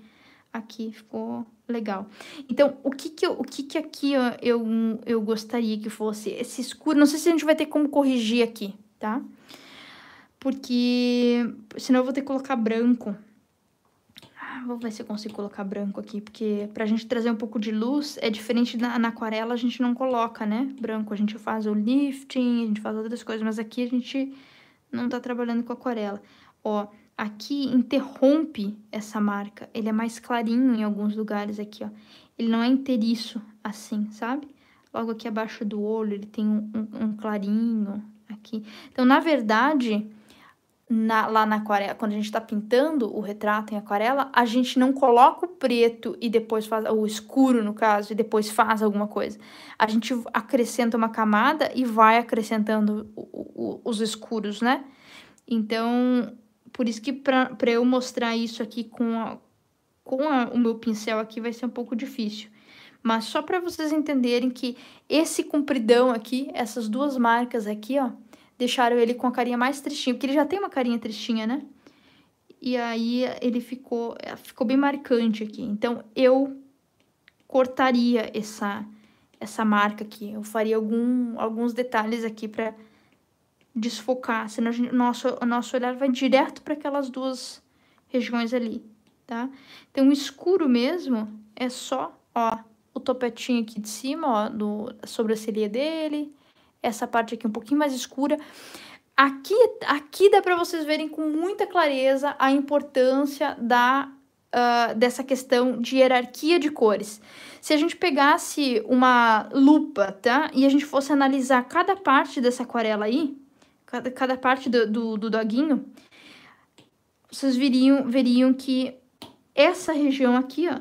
aqui, ficou legal. Então, o que que, o que, que aqui ó, eu, eu gostaria que fosse? Esse escuro, não sei se a gente vai ter como corrigir aqui, tá? Porque senão eu vou ter que colocar branco. Ah, vou ver se eu consigo colocar branco aqui, porque pra gente trazer um pouco de luz, é diferente na, na aquarela, a gente não coloca, né, branco. A gente faz o lifting, a gente faz outras coisas, mas aqui a gente não tá trabalhando com aquarela. Ó, aqui interrompe essa marca, ele é mais clarinho em alguns lugares aqui, ó. Ele não é inteiriço assim, sabe? Logo aqui abaixo do olho, ele tem um, um, um clarinho aqui. Então, na verdade na, lá na aquarela, quando a gente está pintando o retrato em aquarela, a gente não coloca o preto e depois faz, o escuro no caso, e depois faz alguma coisa. A gente acrescenta uma camada e vai acrescentando o, o, os escuros, né? Então, por isso que para eu mostrar isso aqui com, a, com a, o meu pincel aqui vai ser um pouco difícil. Mas só para vocês entenderem que esse compridão aqui, essas duas marcas aqui, ó, deixaram ele com a carinha mais tristinha, porque ele já tem uma carinha tristinha, né? E aí ele ficou, ficou bem marcante aqui. Então eu cortaria essa essa marca aqui. Eu faria algum, alguns detalhes aqui para desfocar, senão o nosso, o nosso olhar vai direto para aquelas duas regiões ali, tá? Então o escuro mesmo é só, ó, o topetinho aqui de cima, ó, do, a sobrancelha dele, essa parte aqui um pouquinho mais escura. Aqui, aqui dá para vocês verem com muita clareza a importância da, uh, dessa questão de hierarquia de cores. Se a gente pegasse uma lupa, tá? E a gente fosse analisar cada parte dessa aquarela aí, cada, cada parte do, do, do doguinho, vocês veriam, veriam que essa região aqui, ó,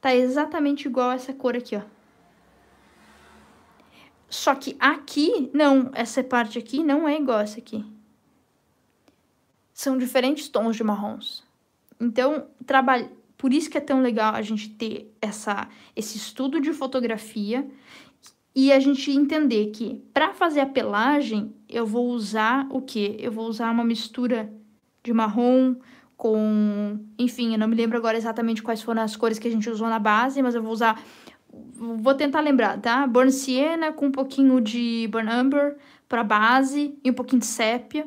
tá exatamente igual a essa cor aqui, ó. Só que aqui, não, essa parte aqui não é igual a essa aqui. São diferentes tons de marrons. Então, trabalho. por isso que é tão legal a gente ter essa, esse estudo de fotografia e a gente entender que para fazer a pelagem, eu vou usar o quê? Eu vou usar uma mistura de marrom com, enfim, eu não me lembro agora exatamente quais foram as cores que a gente usou na base, mas eu vou usar vou tentar lembrar, tá? Burn Siena com um pouquinho de Burn Amber para base e um pouquinho de sépia.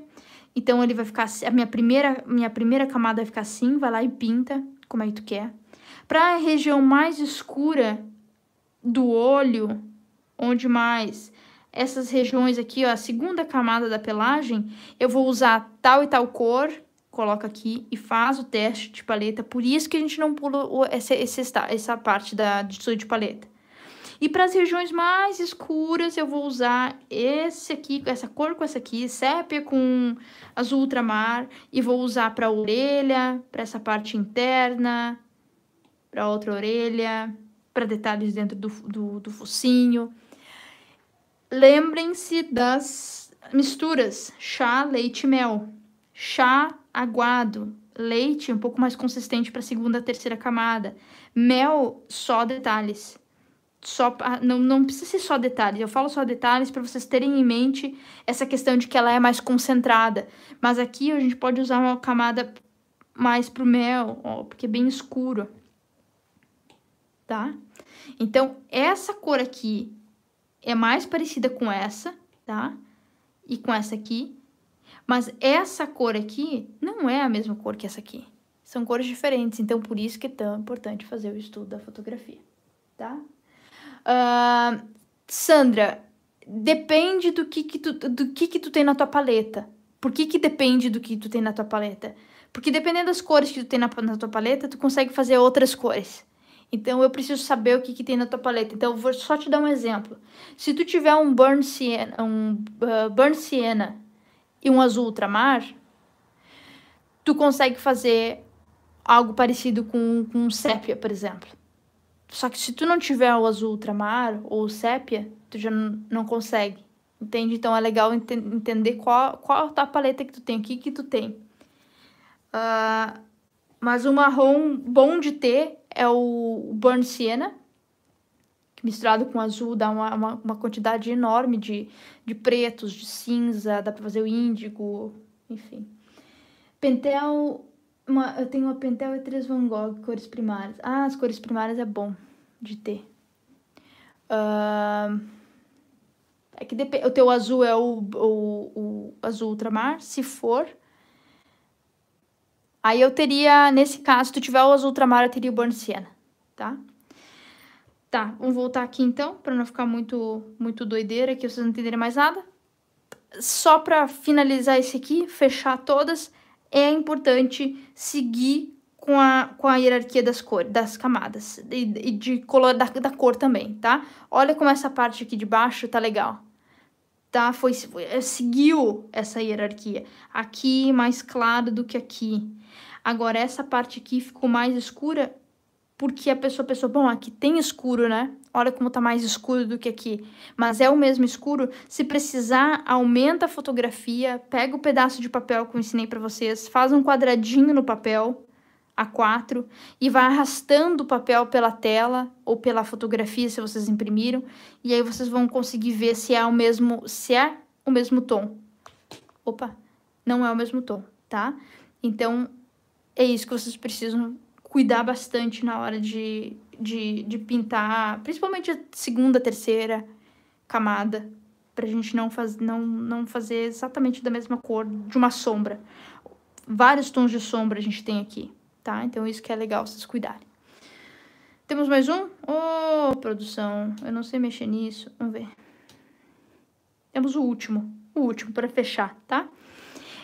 Então ele vai ficar a minha primeira minha primeira camada vai ficar assim, vai lá e pinta como é que tu quer. Para a região mais escura do olho, onde mais essas regiões aqui, ó, a segunda camada da pelagem, eu vou usar tal e tal cor, coloca aqui e faz o teste de paleta. Por isso que a gente não pula essa, essa, essa parte da de de paleta. E para as regiões mais escuras, eu vou usar esse aqui, essa cor com essa aqui, sépia com azul ultramar, e vou usar para a orelha, para essa parte interna, para outra orelha, para detalhes dentro do, do, do focinho. Lembrem-se das misturas: chá, leite e mel. Chá aguado, leite um pouco mais consistente para a segunda, terceira camada. Mel, só detalhes só ah, não, não precisa ser só detalhes. Eu falo só detalhes para vocês terem em mente essa questão de que ela é mais concentrada. Mas aqui a gente pode usar uma camada mais pro mel, ó, porque é bem escuro. Tá? Então, essa cor aqui é mais parecida com essa, tá? E com essa aqui. Mas essa cor aqui não é a mesma cor que essa aqui. São cores diferentes, então por isso que é tão importante fazer o estudo da fotografia, tá? Sandra, depende do que que tu, do que que tu tem na tua paleta. Por que que depende do que tu tem na tua paleta? Porque dependendo das cores que tu tem na, na tua paleta, tu consegue fazer outras cores. Então eu preciso saber o que, que tem na tua paleta. Então eu vou só te dar um exemplo. Se tu tiver um Burn Sienna, um, uh, burn sienna e um azul ultramar, tu consegue fazer algo parecido com, com um sépia, por exemplo. Só que se tu não tiver o azul ultramar ou o sépia, tu já não consegue. Entende? Então é legal ent entender qual, qual tá a paleta que tu tem, o que que tu tem. Uh, mas o marrom bom de ter é o Burn Sienna, que misturado com azul dá uma, uma, uma, quantidade enorme de, de pretos, de cinza, dá pra fazer o índigo, enfim. Pentel uma, eu tenho uma Pentel e três Van Gogh, cores primárias. Ah, as cores primárias é bom de ter. Uh, é que depende, o teu azul é o, o, o azul ultramar, se for. Aí eu teria, nesse caso, se tu tiver o azul ultramar, eu teria o Born Sienna, tá? Tá, vamos voltar aqui então, para não ficar muito, muito doideira, que vocês não entenderem mais nada. Só para finalizar esse aqui, fechar todas, é importante seguir com a, com a hierarquia das cores, das camadas e, e de color da, da, cor também, tá? Olha como essa parte aqui de baixo tá legal, tá? Foi, foi é, seguiu essa hierarquia. Aqui mais claro do que aqui. Agora essa parte aqui ficou mais escura porque a pessoa pensou, bom, aqui tem escuro, né? Olha como tá mais escuro do que aqui. Mas é o mesmo escuro. Se precisar, aumenta a fotografia, pega o pedaço de papel que eu ensinei para vocês, faz um quadradinho no papel, A4, e vai arrastando o papel pela tela ou pela fotografia, se vocês imprimiram, e aí vocês vão conseguir ver se é o mesmo, se é o mesmo tom. Opa, não é o mesmo tom, tá? Então, é isso que vocês precisam cuidar bastante na hora de de, de pintar, principalmente a segunda, terceira camada, pra gente não, faz, não, não fazer exatamente da mesma cor de uma sombra. Vários tons de sombra a gente tem aqui, tá? Então isso que é legal vocês cuidarem. Temos mais um? Ô, oh, produção, eu não sei mexer nisso. Vamos ver. Temos o último, o último para fechar, tá?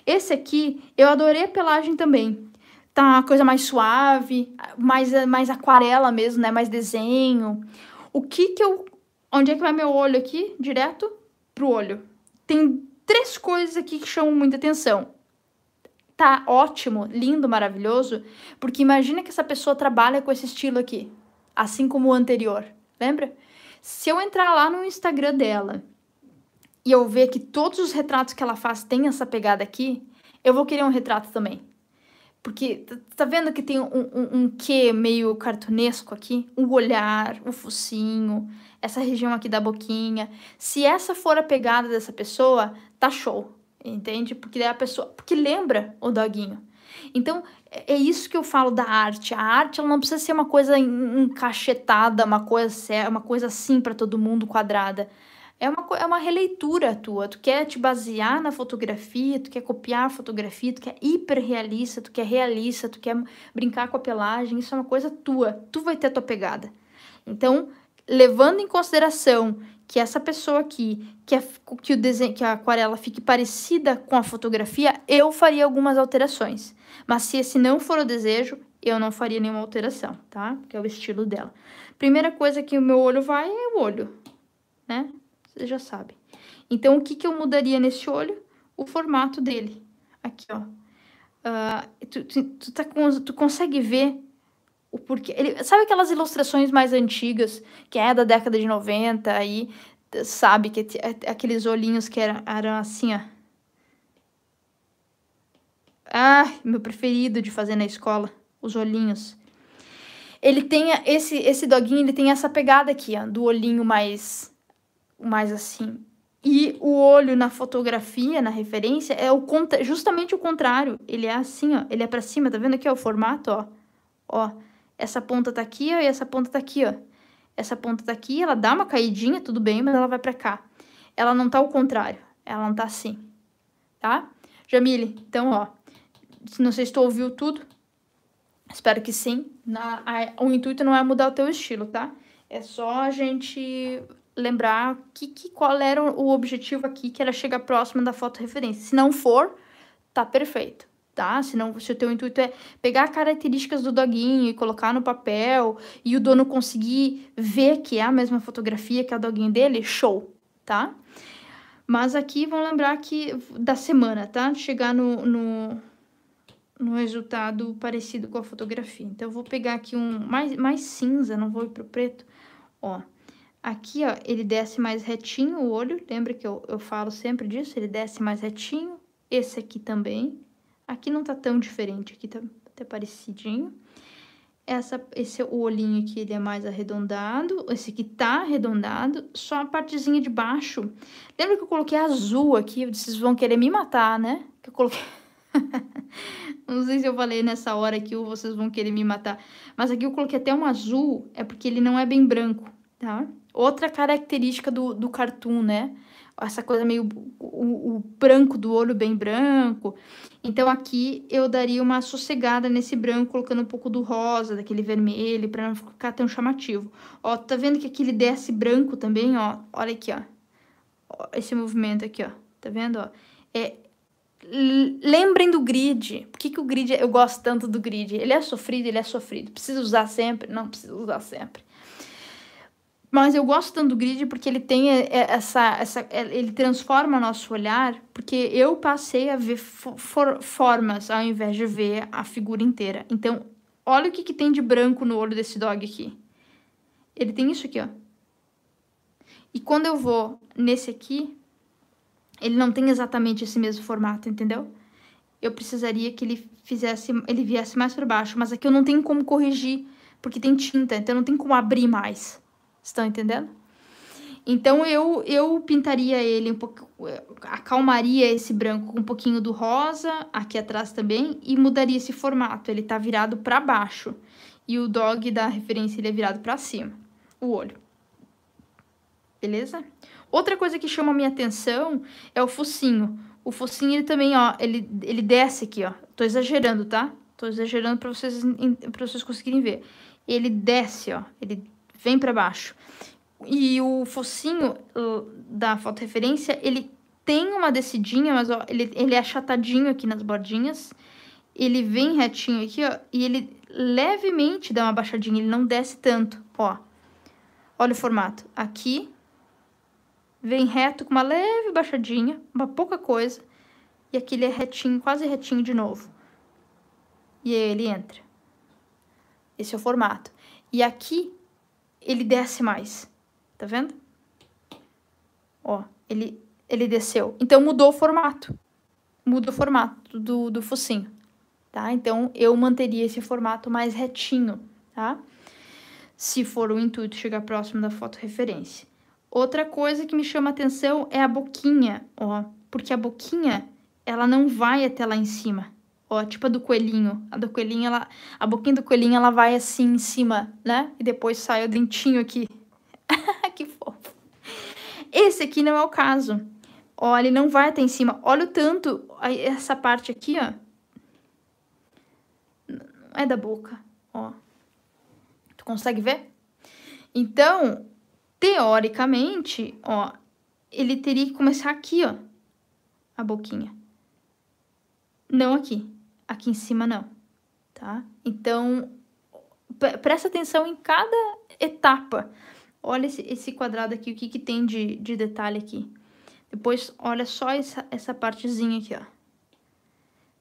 Esse aqui eu adorei a pelagem também tá uma coisa mais suave, mais, mais aquarela mesmo, né? Mais desenho. O que que eu... Onde é que vai meu olho aqui? Direto pro olho. Tem três coisas aqui que chamam muita atenção. Tá ótimo, lindo, maravilhoso, porque imagina que essa pessoa trabalha com esse estilo aqui, assim como o anterior, lembra? Se eu entrar lá no Instagram dela e eu ver que todos os retratos que ela faz têm essa pegada aqui, eu vou querer um retrato também. Porque tá vendo que tem um, um, um quê meio cartunesco aqui? O olhar, o focinho, essa região aqui da boquinha. Se essa for a pegada dessa pessoa, tá show, entende? Porque é a pessoa. Porque lembra o doguinho. Então, é, é isso que eu falo da arte. A arte ela não precisa ser uma coisa encaixetada, uma coisa, uma coisa assim para todo mundo quadrada é uma, é uma releitura tua. Tu quer te basear na fotografia, tu quer copiar a fotografia, tu quer hiperrealista, tu quer realista, tu quer brincar com a pelagem, isso é uma coisa tua. Tu vai ter a tua pegada. Então, levando em consideração que essa pessoa aqui quer que o desenho, que a aquarela fique parecida com a fotografia, eu faria algumas alterações. Mas se esse não for o desejo, eu não faria nenhuma alteração, tá? Porque é o estilo dela. Primeira coisa que o meu olho vai é o olho, né? Você já sabe. Então, o que, que eu mudaria nesse olho? O formato dele. Aqui, ó. Uh, tu, tu, tu, tá, tu consegue ver o porquê. Ele, sabe aquelas ilustrações mais antigas, que é da década de 90, aí sabe que é aqueles olhinhos que eram, eram assim, ó. Ah, meu preferido de fazer na escola, os olhinhos. Ele tem esse esse doguinho, ele tem essa pegada aqui, ó, do olhinho mais mais assim. E o olho na fotografia, na referência, é o contra... justamente o contrário. Ele é assim, ó. Ele é para cima, tá vendo aqui, ó, o formato, ó. Ó, essa ponta tá aqui, ó, e essa ponta tá aqui, ó. Essa ponta tá aqui, ela dá uma caidinha, tudo bem, mas ela vai para cá. Ela não tá ao contrário, ela não tá assim, tá? Jamile, então, ó, não sei se tu ouviu tudo, espero que sim. Na, a, o intuito não é mudar o teu estilo, tá? É só a gente lembrar que, que, qual era o objetivo aqui, que era chegar próximo da fotorreferência. Se não for, tá perfeito, tá? Se, não, se o teu intuito é pegar características do doguinho e colocar no papel e o dono conseguir ver que é a mesma fotografia que é o doguinho dele, show, tá? Mas aqui vão lembrar que da semana, tá? Chegar no, no, no resultado parecido com a fotografia. Então, eu vou pegar aqui um mais, mais cinza, não vou ir pro preto, ó Aqui, ó, ele desce mais retinho o olho, lembra que eu, eu falo sempre disso? Ele desce mais retinho, esse aqui também. Aqui não tá tão diferente, aqui tá até parecidinho. Essa, esse o olhinho aqui, ele é mais arredondado, esse aqui tá arredondado, só a partezinha de baixo. Lembra que eu coloquei azul aqui? Vocês vão querer me matar, né? Que eu coloquei... Não sei se eu falei nessa hora aqui ou vocês vão querer me matar. Mas aqui eu coloquei até um azul, é porque ele não é bem branco, tá? Outra característica do, do cartoon, né? Essa coisa meio. O, o branco do olho bem branco. Então aqui eu daria uma sossegada nesse branco, colocando um pouco do rosa, daquele vermelho, para não ficar tão chamativo. Ó, tá vendo que aqui ele desce branco também, ó? Olha aqui, ó. esse movimento aqui, ó. Tá vendo, ó? É, lembrem do grid. Por que, que o grid, é, eu gosto tanto do grid? Ele é sofrido, ele é sofrido. Precisa usar sempre? Não, precisa usar sempre. Mas eu gosto tanto do grid porque ele tem eh, eh, essa, essa. Eh, ele transforma nosso olhar, porque eu passei a ver for, formas ao invés de ver a figura inteira. Então, olha o que, que tem de branco no olho desse dog aqui. Ele tem isso aqui, ó. E quando eu vou nesse aqui, ele não tem exatamente esse mesmo formato, entendeu? Eu precisaria que ele fizesse, ele viesse mais para baixo, mas aqui eu não tenho como corrigir, porque tem tinta, então não tem como abrir mais. Estão entendendo? Então eu, eu pintaria ele um pouco, eh, acalmaria esse branco com um pouquinho do rosa aqui atrás também e mudaria esse formato. Ele tá virado para baixo e o dog da referência ele é virado para cima, o olho. Beleza? Outra coisa que chama a minha atenção é o focinho. O focinho ele também, ó, ele, ele desce aqui, ó. Tô exagerando, tá? Tô exagerando para vocês para vocês conseguirem ver. Ele desce, ó. Ele vem para baixo. E o focinho uh, da referência ele tem uma descidinha, mas ó, ele, ele é achatadinho aqui nas bordinhas. Ele vem retinho aqui, ó, e ele levemente dá uma baixadinha, ele não desce tanto, ó. Olha o formato. Aqui, vem reto com uma leve baixadinha, uma pouca coisa. E aqui ele é retinho, quase retinho de novo. E aí ele entra. Esse é o formato. E aqui ele desce mais. Tá vendo? Ó, ele, ele desceu. Então, mudou o formato. Muda o formato do, do focinho, tá? Então, eu manteria esse formato mais retinho, tá? Se for o intuito chegar próximo da foto referência. Outra coisa que me chama atenção é a boquinha, ó. Porque a boquinha, ela não vai até lá em cima, Ó, tipo a do coelhinho. A do coelhinho, ela, a boquinha do coelhinho, ela vai assim em cima, né? E depois sai o dentinho aqui. que fofo. Esse aqui não é o caso. Ó, ele não vai até em cima. Olha o tanto, essa parte aqui, ó. Não É da boca, ó. Tu consegue ver? Então, teoricamente, ó, ele teria que começar aqui, ó, a boquinha. Não aqui aqui em cima não, tá? Então, presta atenção em cada etapa. Olha esse, esse quadrado aqui, o que, que tem de, de detalhe aqui. Depois, olha só essa, essa partezinha aqui, ó.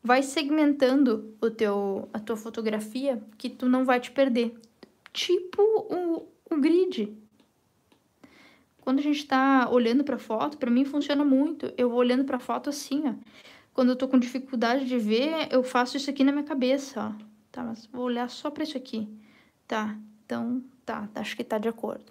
Vai segmentando o teu, a tua fotografia que tu não vai te perder. Tipo o, o grid. Quando a gente tá olhando pra foto, pra mim funciona muito. Eu vou olhando pra foto assim, ó. Quando eu tô com dificuldade de ver, eu faço isso aqui na minha cabeça, ó. Tá, mas vou olhar só pra isso aqui. Tá, então, tá, tá acho que tá de acordo.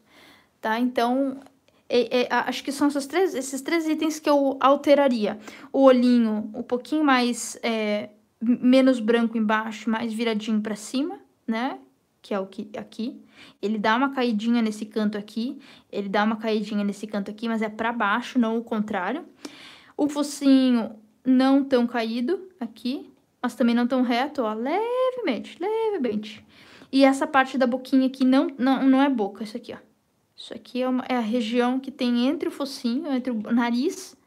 Tá, então, é, é, acho que são esses três, esses três itens que eu alteraria. O olhinho um pouquinho mais, é, menos branco embaixo, mais viradinho para cima, né? que é o que aqui, ele dá uma caidinha nesse canto aqui, ele dá uma caidinha nesse canto aqui, mas é para baixo, não o contrário. O focinho não tão caído aqui, mas também não tão reto, ó, levemente, levemente. E essa parte da boquinha aqui não, não, não é boca, isso aqui, ó. Isso aqui é, uma, é a região que tem entre o focinho, entre o nariz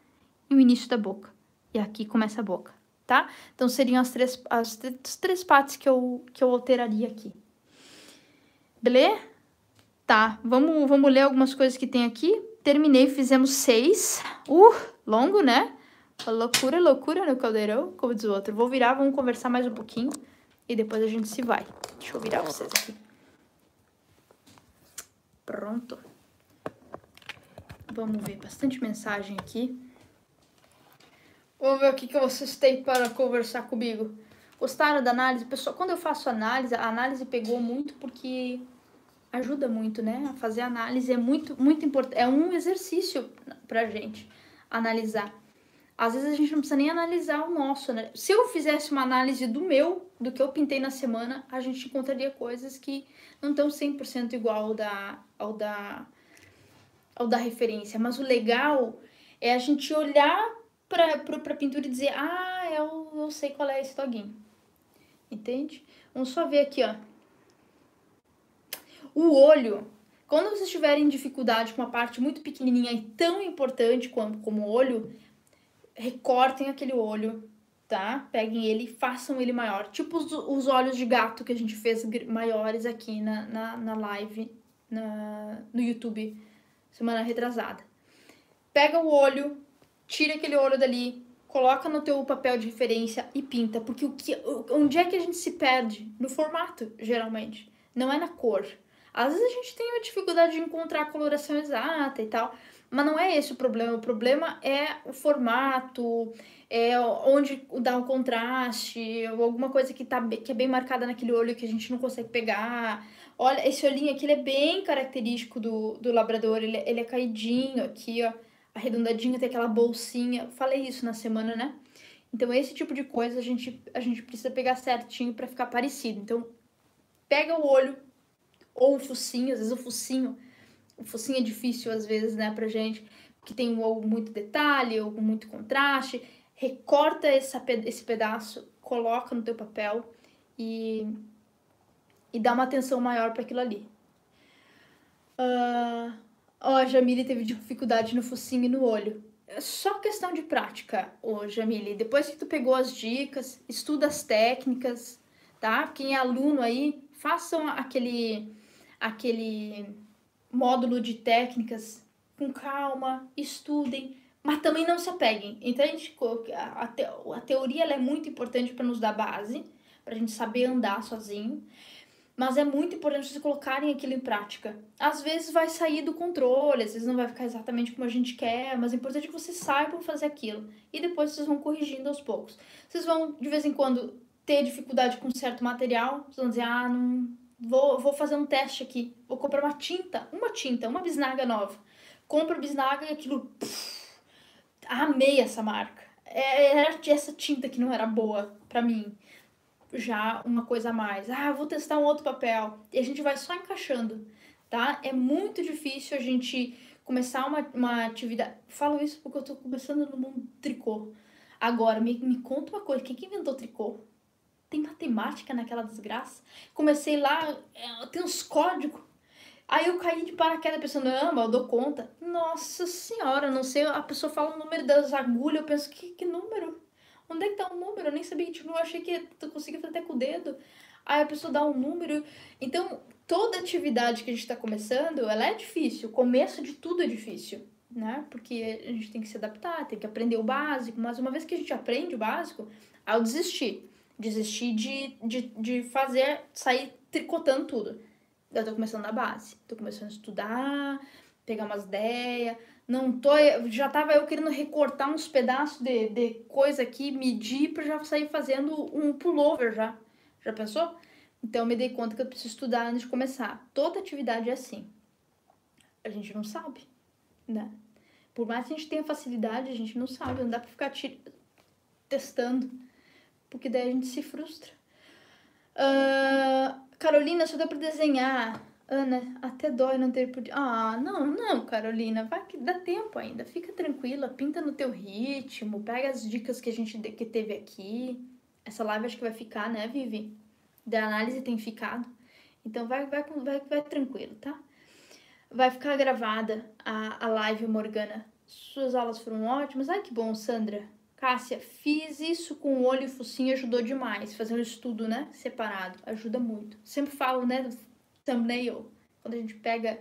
e o início da boca. E aqui começa a boca, tá? Então, seriam as três, as, três partes que eu, que eu alteraria aqui. Beleza? Tá, vamos, vamos ler algumas coisas que tem aqui. Terminei, fizemos seis. Uh, longo, né? Loucura, loucura no caldeirão, como diz o outro. Vou virar, vamos conversar mais um pouquinho e depois a gente se vai. Deixa eu virar vocês aqui. Pronto. Vamos ver, bastante mensagem aqui. Vamos ver o que, que vocês têm para conversar comigo. Gostaram da análise? Pessoal, quando eu faço análise, a análise pegou muito porque ajuda muito, né? A fazer análise é muito, muito importante. É um exercício pra gente analisar. Às vezes a gente não precisa nem analisar o nosso, né? Se eu fizesse uma análise do meu, do que eu pintei na semana, a gente encontraria coisas que não estão 100% igual ao da, ao, da, ao da referência. Mas o legal é a gente olhar para pra pintura e dizer, ah, eu, eu sei qual é esse doguinho. Entende? Vamos só ver aqui, ó. O olho, quando vocês tiverem dificuldade com uma parte muito pequenininha e tão importante como, como o olho, recortem aquele olho, tá? Peguem ele e façam ele maior. Tipo os, os olhos de gato que a gente fez maiores aqui na, na, na live na, no YouTube semana retrasada. Pega o olho, tira aquele olho dali, coloca no teu papel de referência e pinta, porque o que onde é que a gente se perde no formato, geralmente, não é na cor. Às vezes a gente tem uma dificuldade de encontrar a coloração exata e tal, mas não é esse o problema, o problema é o formato, é onde dá um contraste, ou alguma coisa que, tá, que é bem marcada naquele olho que a gente não consegue pegar. Olha, esse olhinho aqui ele é bem característico do, do labrador, ele, ele é caidinho aqui, ó, arredondadinho, tem aquela bolsinha. Falei isso na semana, né? Então, esse tipo de coisa a gente, a gente precisa pegar certinho para ficar parecido. Então, pega o olho ou o focinho, às vezes o focinho o focinho é difícil às vezes, né, pra gente, que tem ou muito detalhe ou muito contraste. Recorta essa, esse pedaço, coloca no teu papel e, e dá uma atenção maior para aquilo ali. Uh, ó, a Jamile teve dificuldade no focinho e no olho. É só questão de prática, ô Jamile. Depois que tu pegou as dicas, estuda as técnicas, tá? Quem é aluno aí, façam aquele aquele módulo de técnicas com calma, estudem, mas também não se apeguem. Entende? A, te, a teoria é muito importante para nos dar base, para a gente saber andar sozinho, mas é muito importante vocês colocarem aquilo em prática. Às vezes vai sair do controle, às vezes não vai ficar exatamente como a gente quer, mas é importante que vocês saibam fazer aquilo e depois vocês vão corrigindo aos poucos. Vocês vão, de vez em quando, ter dificuldade com certo material, vocês vão dizer, ah, não Vou, vou fazer um teste aqui. Vou comprar uma tinta, uma tinta, uma bisnaga nova. Compro bisnaga e aquilo. Puf, amei essa marca. É, era essa tinta que não era boa para mim. Já uma coisa a mais. Ah, vou testar um outro papel. E a gente vai só encaixando, tá? É muito difícil a gente começar uma, uma atividade. Falo isso porque eu tô começando no mundo tricô. Agora, me, me conta uma coisa: quem que inventou tricô? tem matemática naquela desgraça. Comecei lá, é, tem uns códigos. Aí eu caí de paraquedas pensando, ah, mas eu dou conta. Nossa senhora, não sei, a pessoa fala o número das agulhas, eu penso, que, que número? Onde é que tá o número? Eu nem sabia, tipo, eu achei que tu conseguia fazer até com o dedo. Aí a pessoa dá um número. Então, toda atividade que a gente está começando, ela é difícil. O começo de tudo é difícil, né? Porque a gente tem que se adaptar, tem que aprender o básico. Mas uma vez que a gente aprende o básico, aí é eu desisti desistir de, de, de fazer, sair tricotando tudo. Eu tô começando na base. Tô começando a estudar, pegar umas ideias. Não tô. Já tava eu querendo recortar uns pedaços de, de coisa aqui, medir pra já sair fazendo um pullover já. Já pensou? Então eu me dei conta que eu preciso estudar antes de começar. Toda atividade é assim. A gente não sabe, né? Por mais que a gente tenha facilidade, a gente não sabe, não dá pra ficar testando porque daí a gente se frustra. Uh, Carolina, só dá pra desenhar. Ana, até dói não ter podido. Ah, não, não, Carolina, vai que dá tempo ainda. Fica tranquila, pinta no teu ritmo, pega as dicas que a gente que teve aqui. Essa live acho que vai ficar, né, Vivi? Da análise tem ficado. Então vai, vai, vai, vai tranquilo, tá? Vai ficar gravada a, a live, Morgana. Suas aulas foram ótimas. Ai, que bom, Sandra. Cássia, fiz isso com o olho e focinho ajudou demais. Fazer um estudo, né? Separado. Ajuda muito. Sempre falo, né? Thumbnail. Quando a gente pega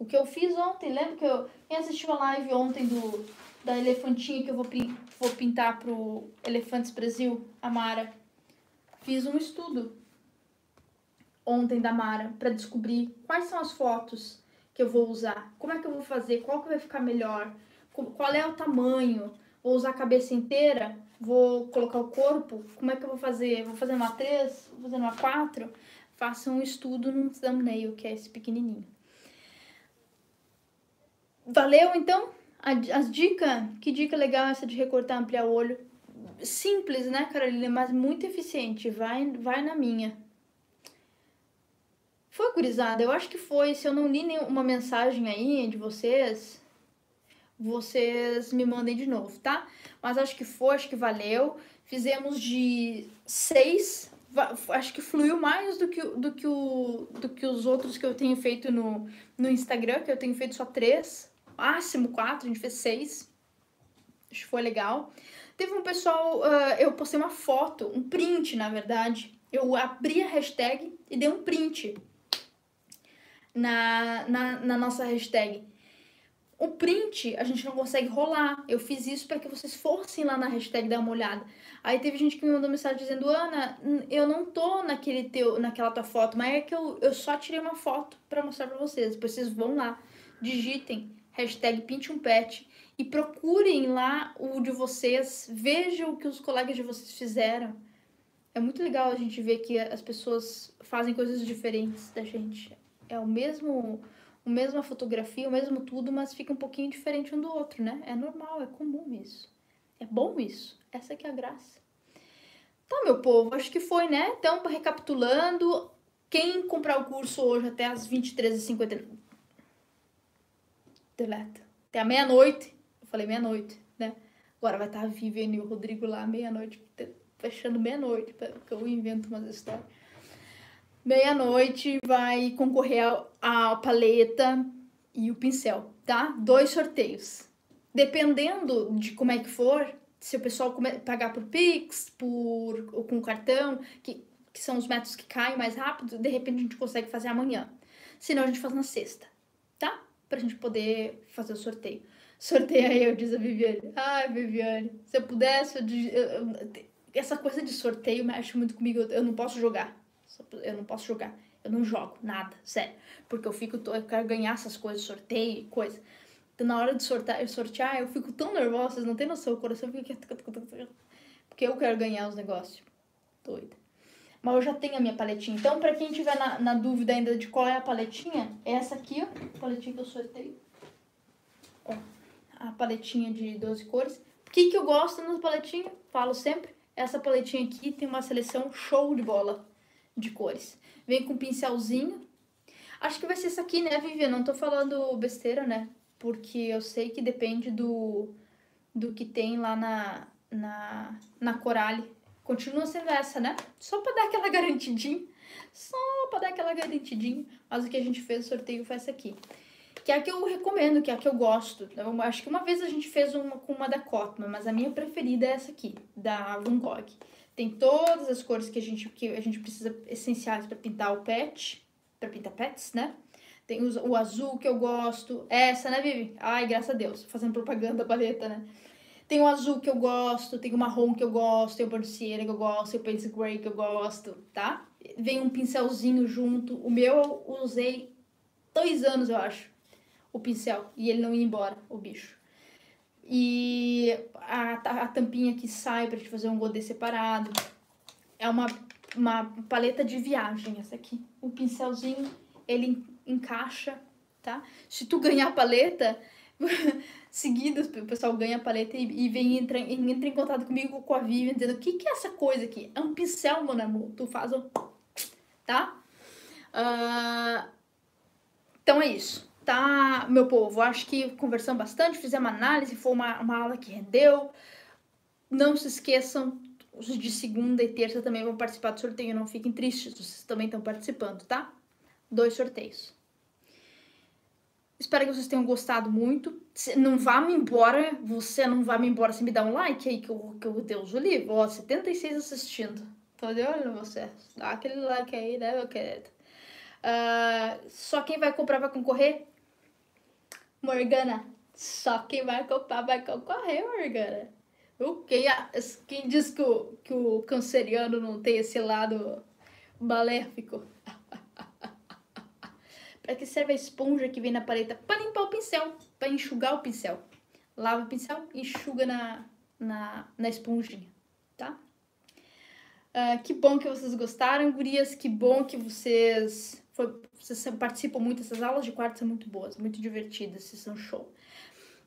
o que eu fiz ontem. Lembra que eu quem assistiu a live ontem do da elefantinha que eu vou, vou pintar pro Elefantes Brasil, a Mara? Fiz um estudo ontem da Mara para descobrir quais são as fotos que eu vou usar, como é que eu vou fazer, qual que vai ficar melhor, qual é o tamanho vou usar a cabeça inteira, vou colocar o corpo, como é que eu vou fazer? Vou fazer uma 3, vou fazer uma 4? Faça um estudo num thumbnail, que é esse pequenininho. Valeu, então? As dicas, que dica legal essa de recortar, ampliar o olho. Simples, né, Carolina? Mas muito eficiente. Vai, vai na minha. Foi, gurizada? Eu acho que foi. Se eu não li nenhuma mensagem aí de vocês, vocês me mandem de novo, tá? Mas acho que foi, acho que valeu. Fizemos de seis, acho que fluiu mais do que, do que, o, do que os outros que eu tenho feito no, no Instagram, que eu tenho feito só três, máximo quatro, a gente fez seis. Acho que foi legal. Teve um pessoal, uh, eu postei uma foto, um print, na verdade. Eu abri a hashtag e dei um print na, na, na nossa hashtag. O print a gente não consegue rolar. Eu fiz isso para que vocês fossem lá na hashtag dar uma olhada. Aí teve gente que me mandou mensagem dizendo: Ana, eu não tô naquele teu, naquela tua foto, mas é que eu, eu só tirei uma foto para mostrar para vocês. Depois vocês vão lá, digitem hashtag pinte um pet e procurem lá o de vocês, vejam o que os colegas de vocês fizeram. É muito legal a gente ver que as pessoas fazem coisas diferentes da gente. É o mesmo o mesma fotografia, o mesmo tudo, mas fica um pouquinho diferente um do outro, né? É normal, é comum isso. É bom isso. Essa é que é a graça. Tá, meu povo, acho que foi, né? Então, recapitulando, quem comprar o curso hoje até as 23h50. Deleta. Até a meia-noite. Eu falei meia-noite, né? Agora vai estar tá a Vivian e o Rodrigo lá meia-noite, fechando meia-noite, porque eu invento umas histórias meia-noite vai concorrer a, a paleta e o pincel, tá? Dois sorteios. Dependendo de como é que for, se o pessoal pagar por Pix, por ou com cartão, que, que são os métodos que caem mais rápido, de repente a gente consegue fazer amanhã. Senão a gente faz na sexta, tá? Pra gente poder fazer o sorteio. Sorteia eu, diz a Viviane. Ai, Viviane, se eu pudesse, eu, eu, eu, essa coisa de sorteio mexe muito comigo, eu, não posso jogar. Eu não posso jogar. Eu não jogo nada, sério. Porque eu fico, eu quero ganhar essas coisas, sorteio e coisa. Então, na hora de sortear, sortear, eu fico tão nervosa, vocês não tem noção, o coração fica. Porque eu quero ganhar os negócios. Doida. Mas eu já tenho a minha paletinha. Então, pra quem tiver na, na dúvida ainda de qual é a paletinha, é essa aqui, ó. Paletinha que eu sorteio. Ó, a paletinha de 12 cores. O que, que eu gosto nas paletinhas? Falo sempre. Essa paletinha aqui tem uma seleção show de bola de cores. Vem com um pincelzinho. Acho que vai ser essa aqui, né, Vivian? Não tô falando besteira, né? Porque eu sei que depende do, do que tem lá na, na, na Corale. Continua sendo essa, né? Só pra dar aquela garantidinha. Só pra dar aquela garantidinha. Mas o que a gente fez, o sorteio foi essa aqui. Que é a que eu recomendo, que é a que eu gosto. Eu acho que uma vez a gente fez uma com uma da Cotman, mas a minha preferida é essa aqui, da Van Gogh. Tem todas as cores que a gente, que a gente precisa essenciais para pintar o pet, para pintar pets, né? Tem o azul que eu gosto, essa, né, Vivi? Ai, graças a Deus, fazendo propaganda da paleta, né? Tem o azul que eu gosto, tem o marrom que eu gosto, tem o bronceira que eu gosto, tem o pencil grey que eu gosto, tá? Vem um pincelzinho junto. O meu eu usei dois anos, eu acho, o pincel. E ele não ia embora, o bicho. E a, a tampinha que sai pra gente fazer um godê separado. É uma, uma paleta de viagem essa aqui. O pincelzinho, ele encaixa, tá? Se tu ganhar a paleta, seguidas, o pessoal ganha a paleta e, e vem entra, entra em contato comigo, com a Vivian, dizendo, o que que é essa coisa aqui? É um pincel, meu amor. Tu faz um... Tá? Uh, então é isso tá, meu povo, acho que conversamos bastante, fizemos análise, foi uma, uma aula que rendeu. Não se esqueçam, os de segunda e terça também vão participar do sorteio, não fiquem tristes, vocês também estão participando, tá? Dois sorteios. Espero que vocês tenham gostado muito. Não vá me embora, você não vá me embora se me dá um like aí, que eu, que eu Deus o livro. Ó, 76 assistindo. Tô de olho em você. Dá aquele like aí, né, meu querido? Uh, só quem vai comprar vai concorrer? Morgana, só quem vai copar vai concorrer, Morgana. O quem, quem diz que o, que o canceriano não tem esse lado maléfico? para que serve a esponja que vem na paleta? Para limpar o pincel, para enxugar o pincel. Lava o pincel, enxuga na, na, na esponjinha, tá? Uh, que bom que vocês gostaram, gurias. Que bom que vocês foi, participam muito dessas aulas de quarto, são muito boas, muito divertidas, vocês são show.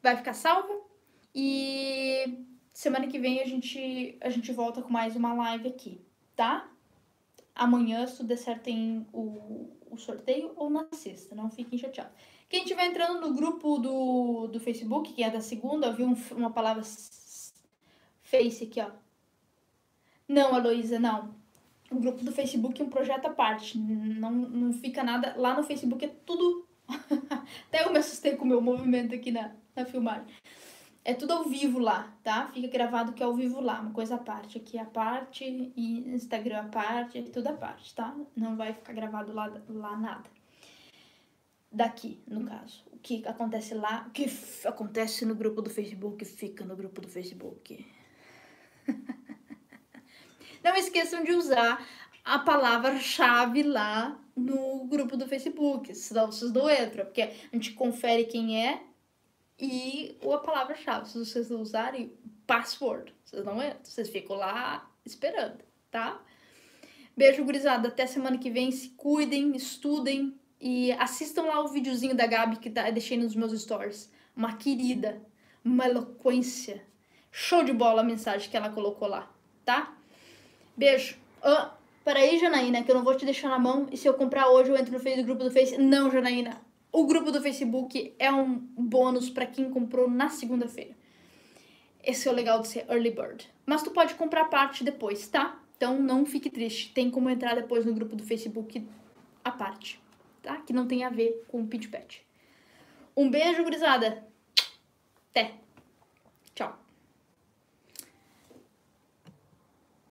Vai ficar salvo e semana que vem a gente, a gente volta com mais uma live aqui, tá? Amanhã, se tudo der certo, tem o, o sorteio ou na sexta, não fiquem chateados. Quem estiver entrando no grupo do, do Facebook, que é da segunda, viu um, uma palavra face aqui, ó. Não, Aloísa, não um grupo do Facebook um projeto à parte. Não, não fica nada. Lá no Facebook é tudo. Até eu me assustei com o meu movimento aqui na, na filmagem. É tudo ao vivo lá, tá? Fica gravado que é ao vivo lá, uma coisa à parte. Aqui a parte, e Instagram à parte, tudo à parte, tá? Não vai ficar gravado lá, lá nada. Daqui, no caso. O que acontece lá, o que acontece no grupo do Facebook, fica no grupo do Facebook. Não esqueçam de usar a palavra-chave lá no grupo do Facebook, vocês não entram, porque a gente confere quem é e a palavra-chave. Se vocês não usarem, password, vocês não entram, vocês ficam lá esperando, tá? Beijo, gurizada. Até semana que vem. Se cuidem, estudem e assistam lá o videozinho da Gabi que tá, deixei nos meus stories. Uma querida, uma eloquência. Show de bola a mensagem que ela colocou lá, tá? Beijo. Ah, para Janaína, que eu não vou te deixar na mão. E se eu comprar hoje, eu entro no face, grupo do Face. Não, Janaína. O grupo do Facebook é um bônus para quem comprou na segunda-feira. Esse é o legal de ser early bird. Mas tu pode comprar parte depois, tá? Então não fique triste. Tem como entrar depois no grupo do Facebook a parte, tá? Que não tem a ver com o Pitch patch. Um beijo, gurizada. Até.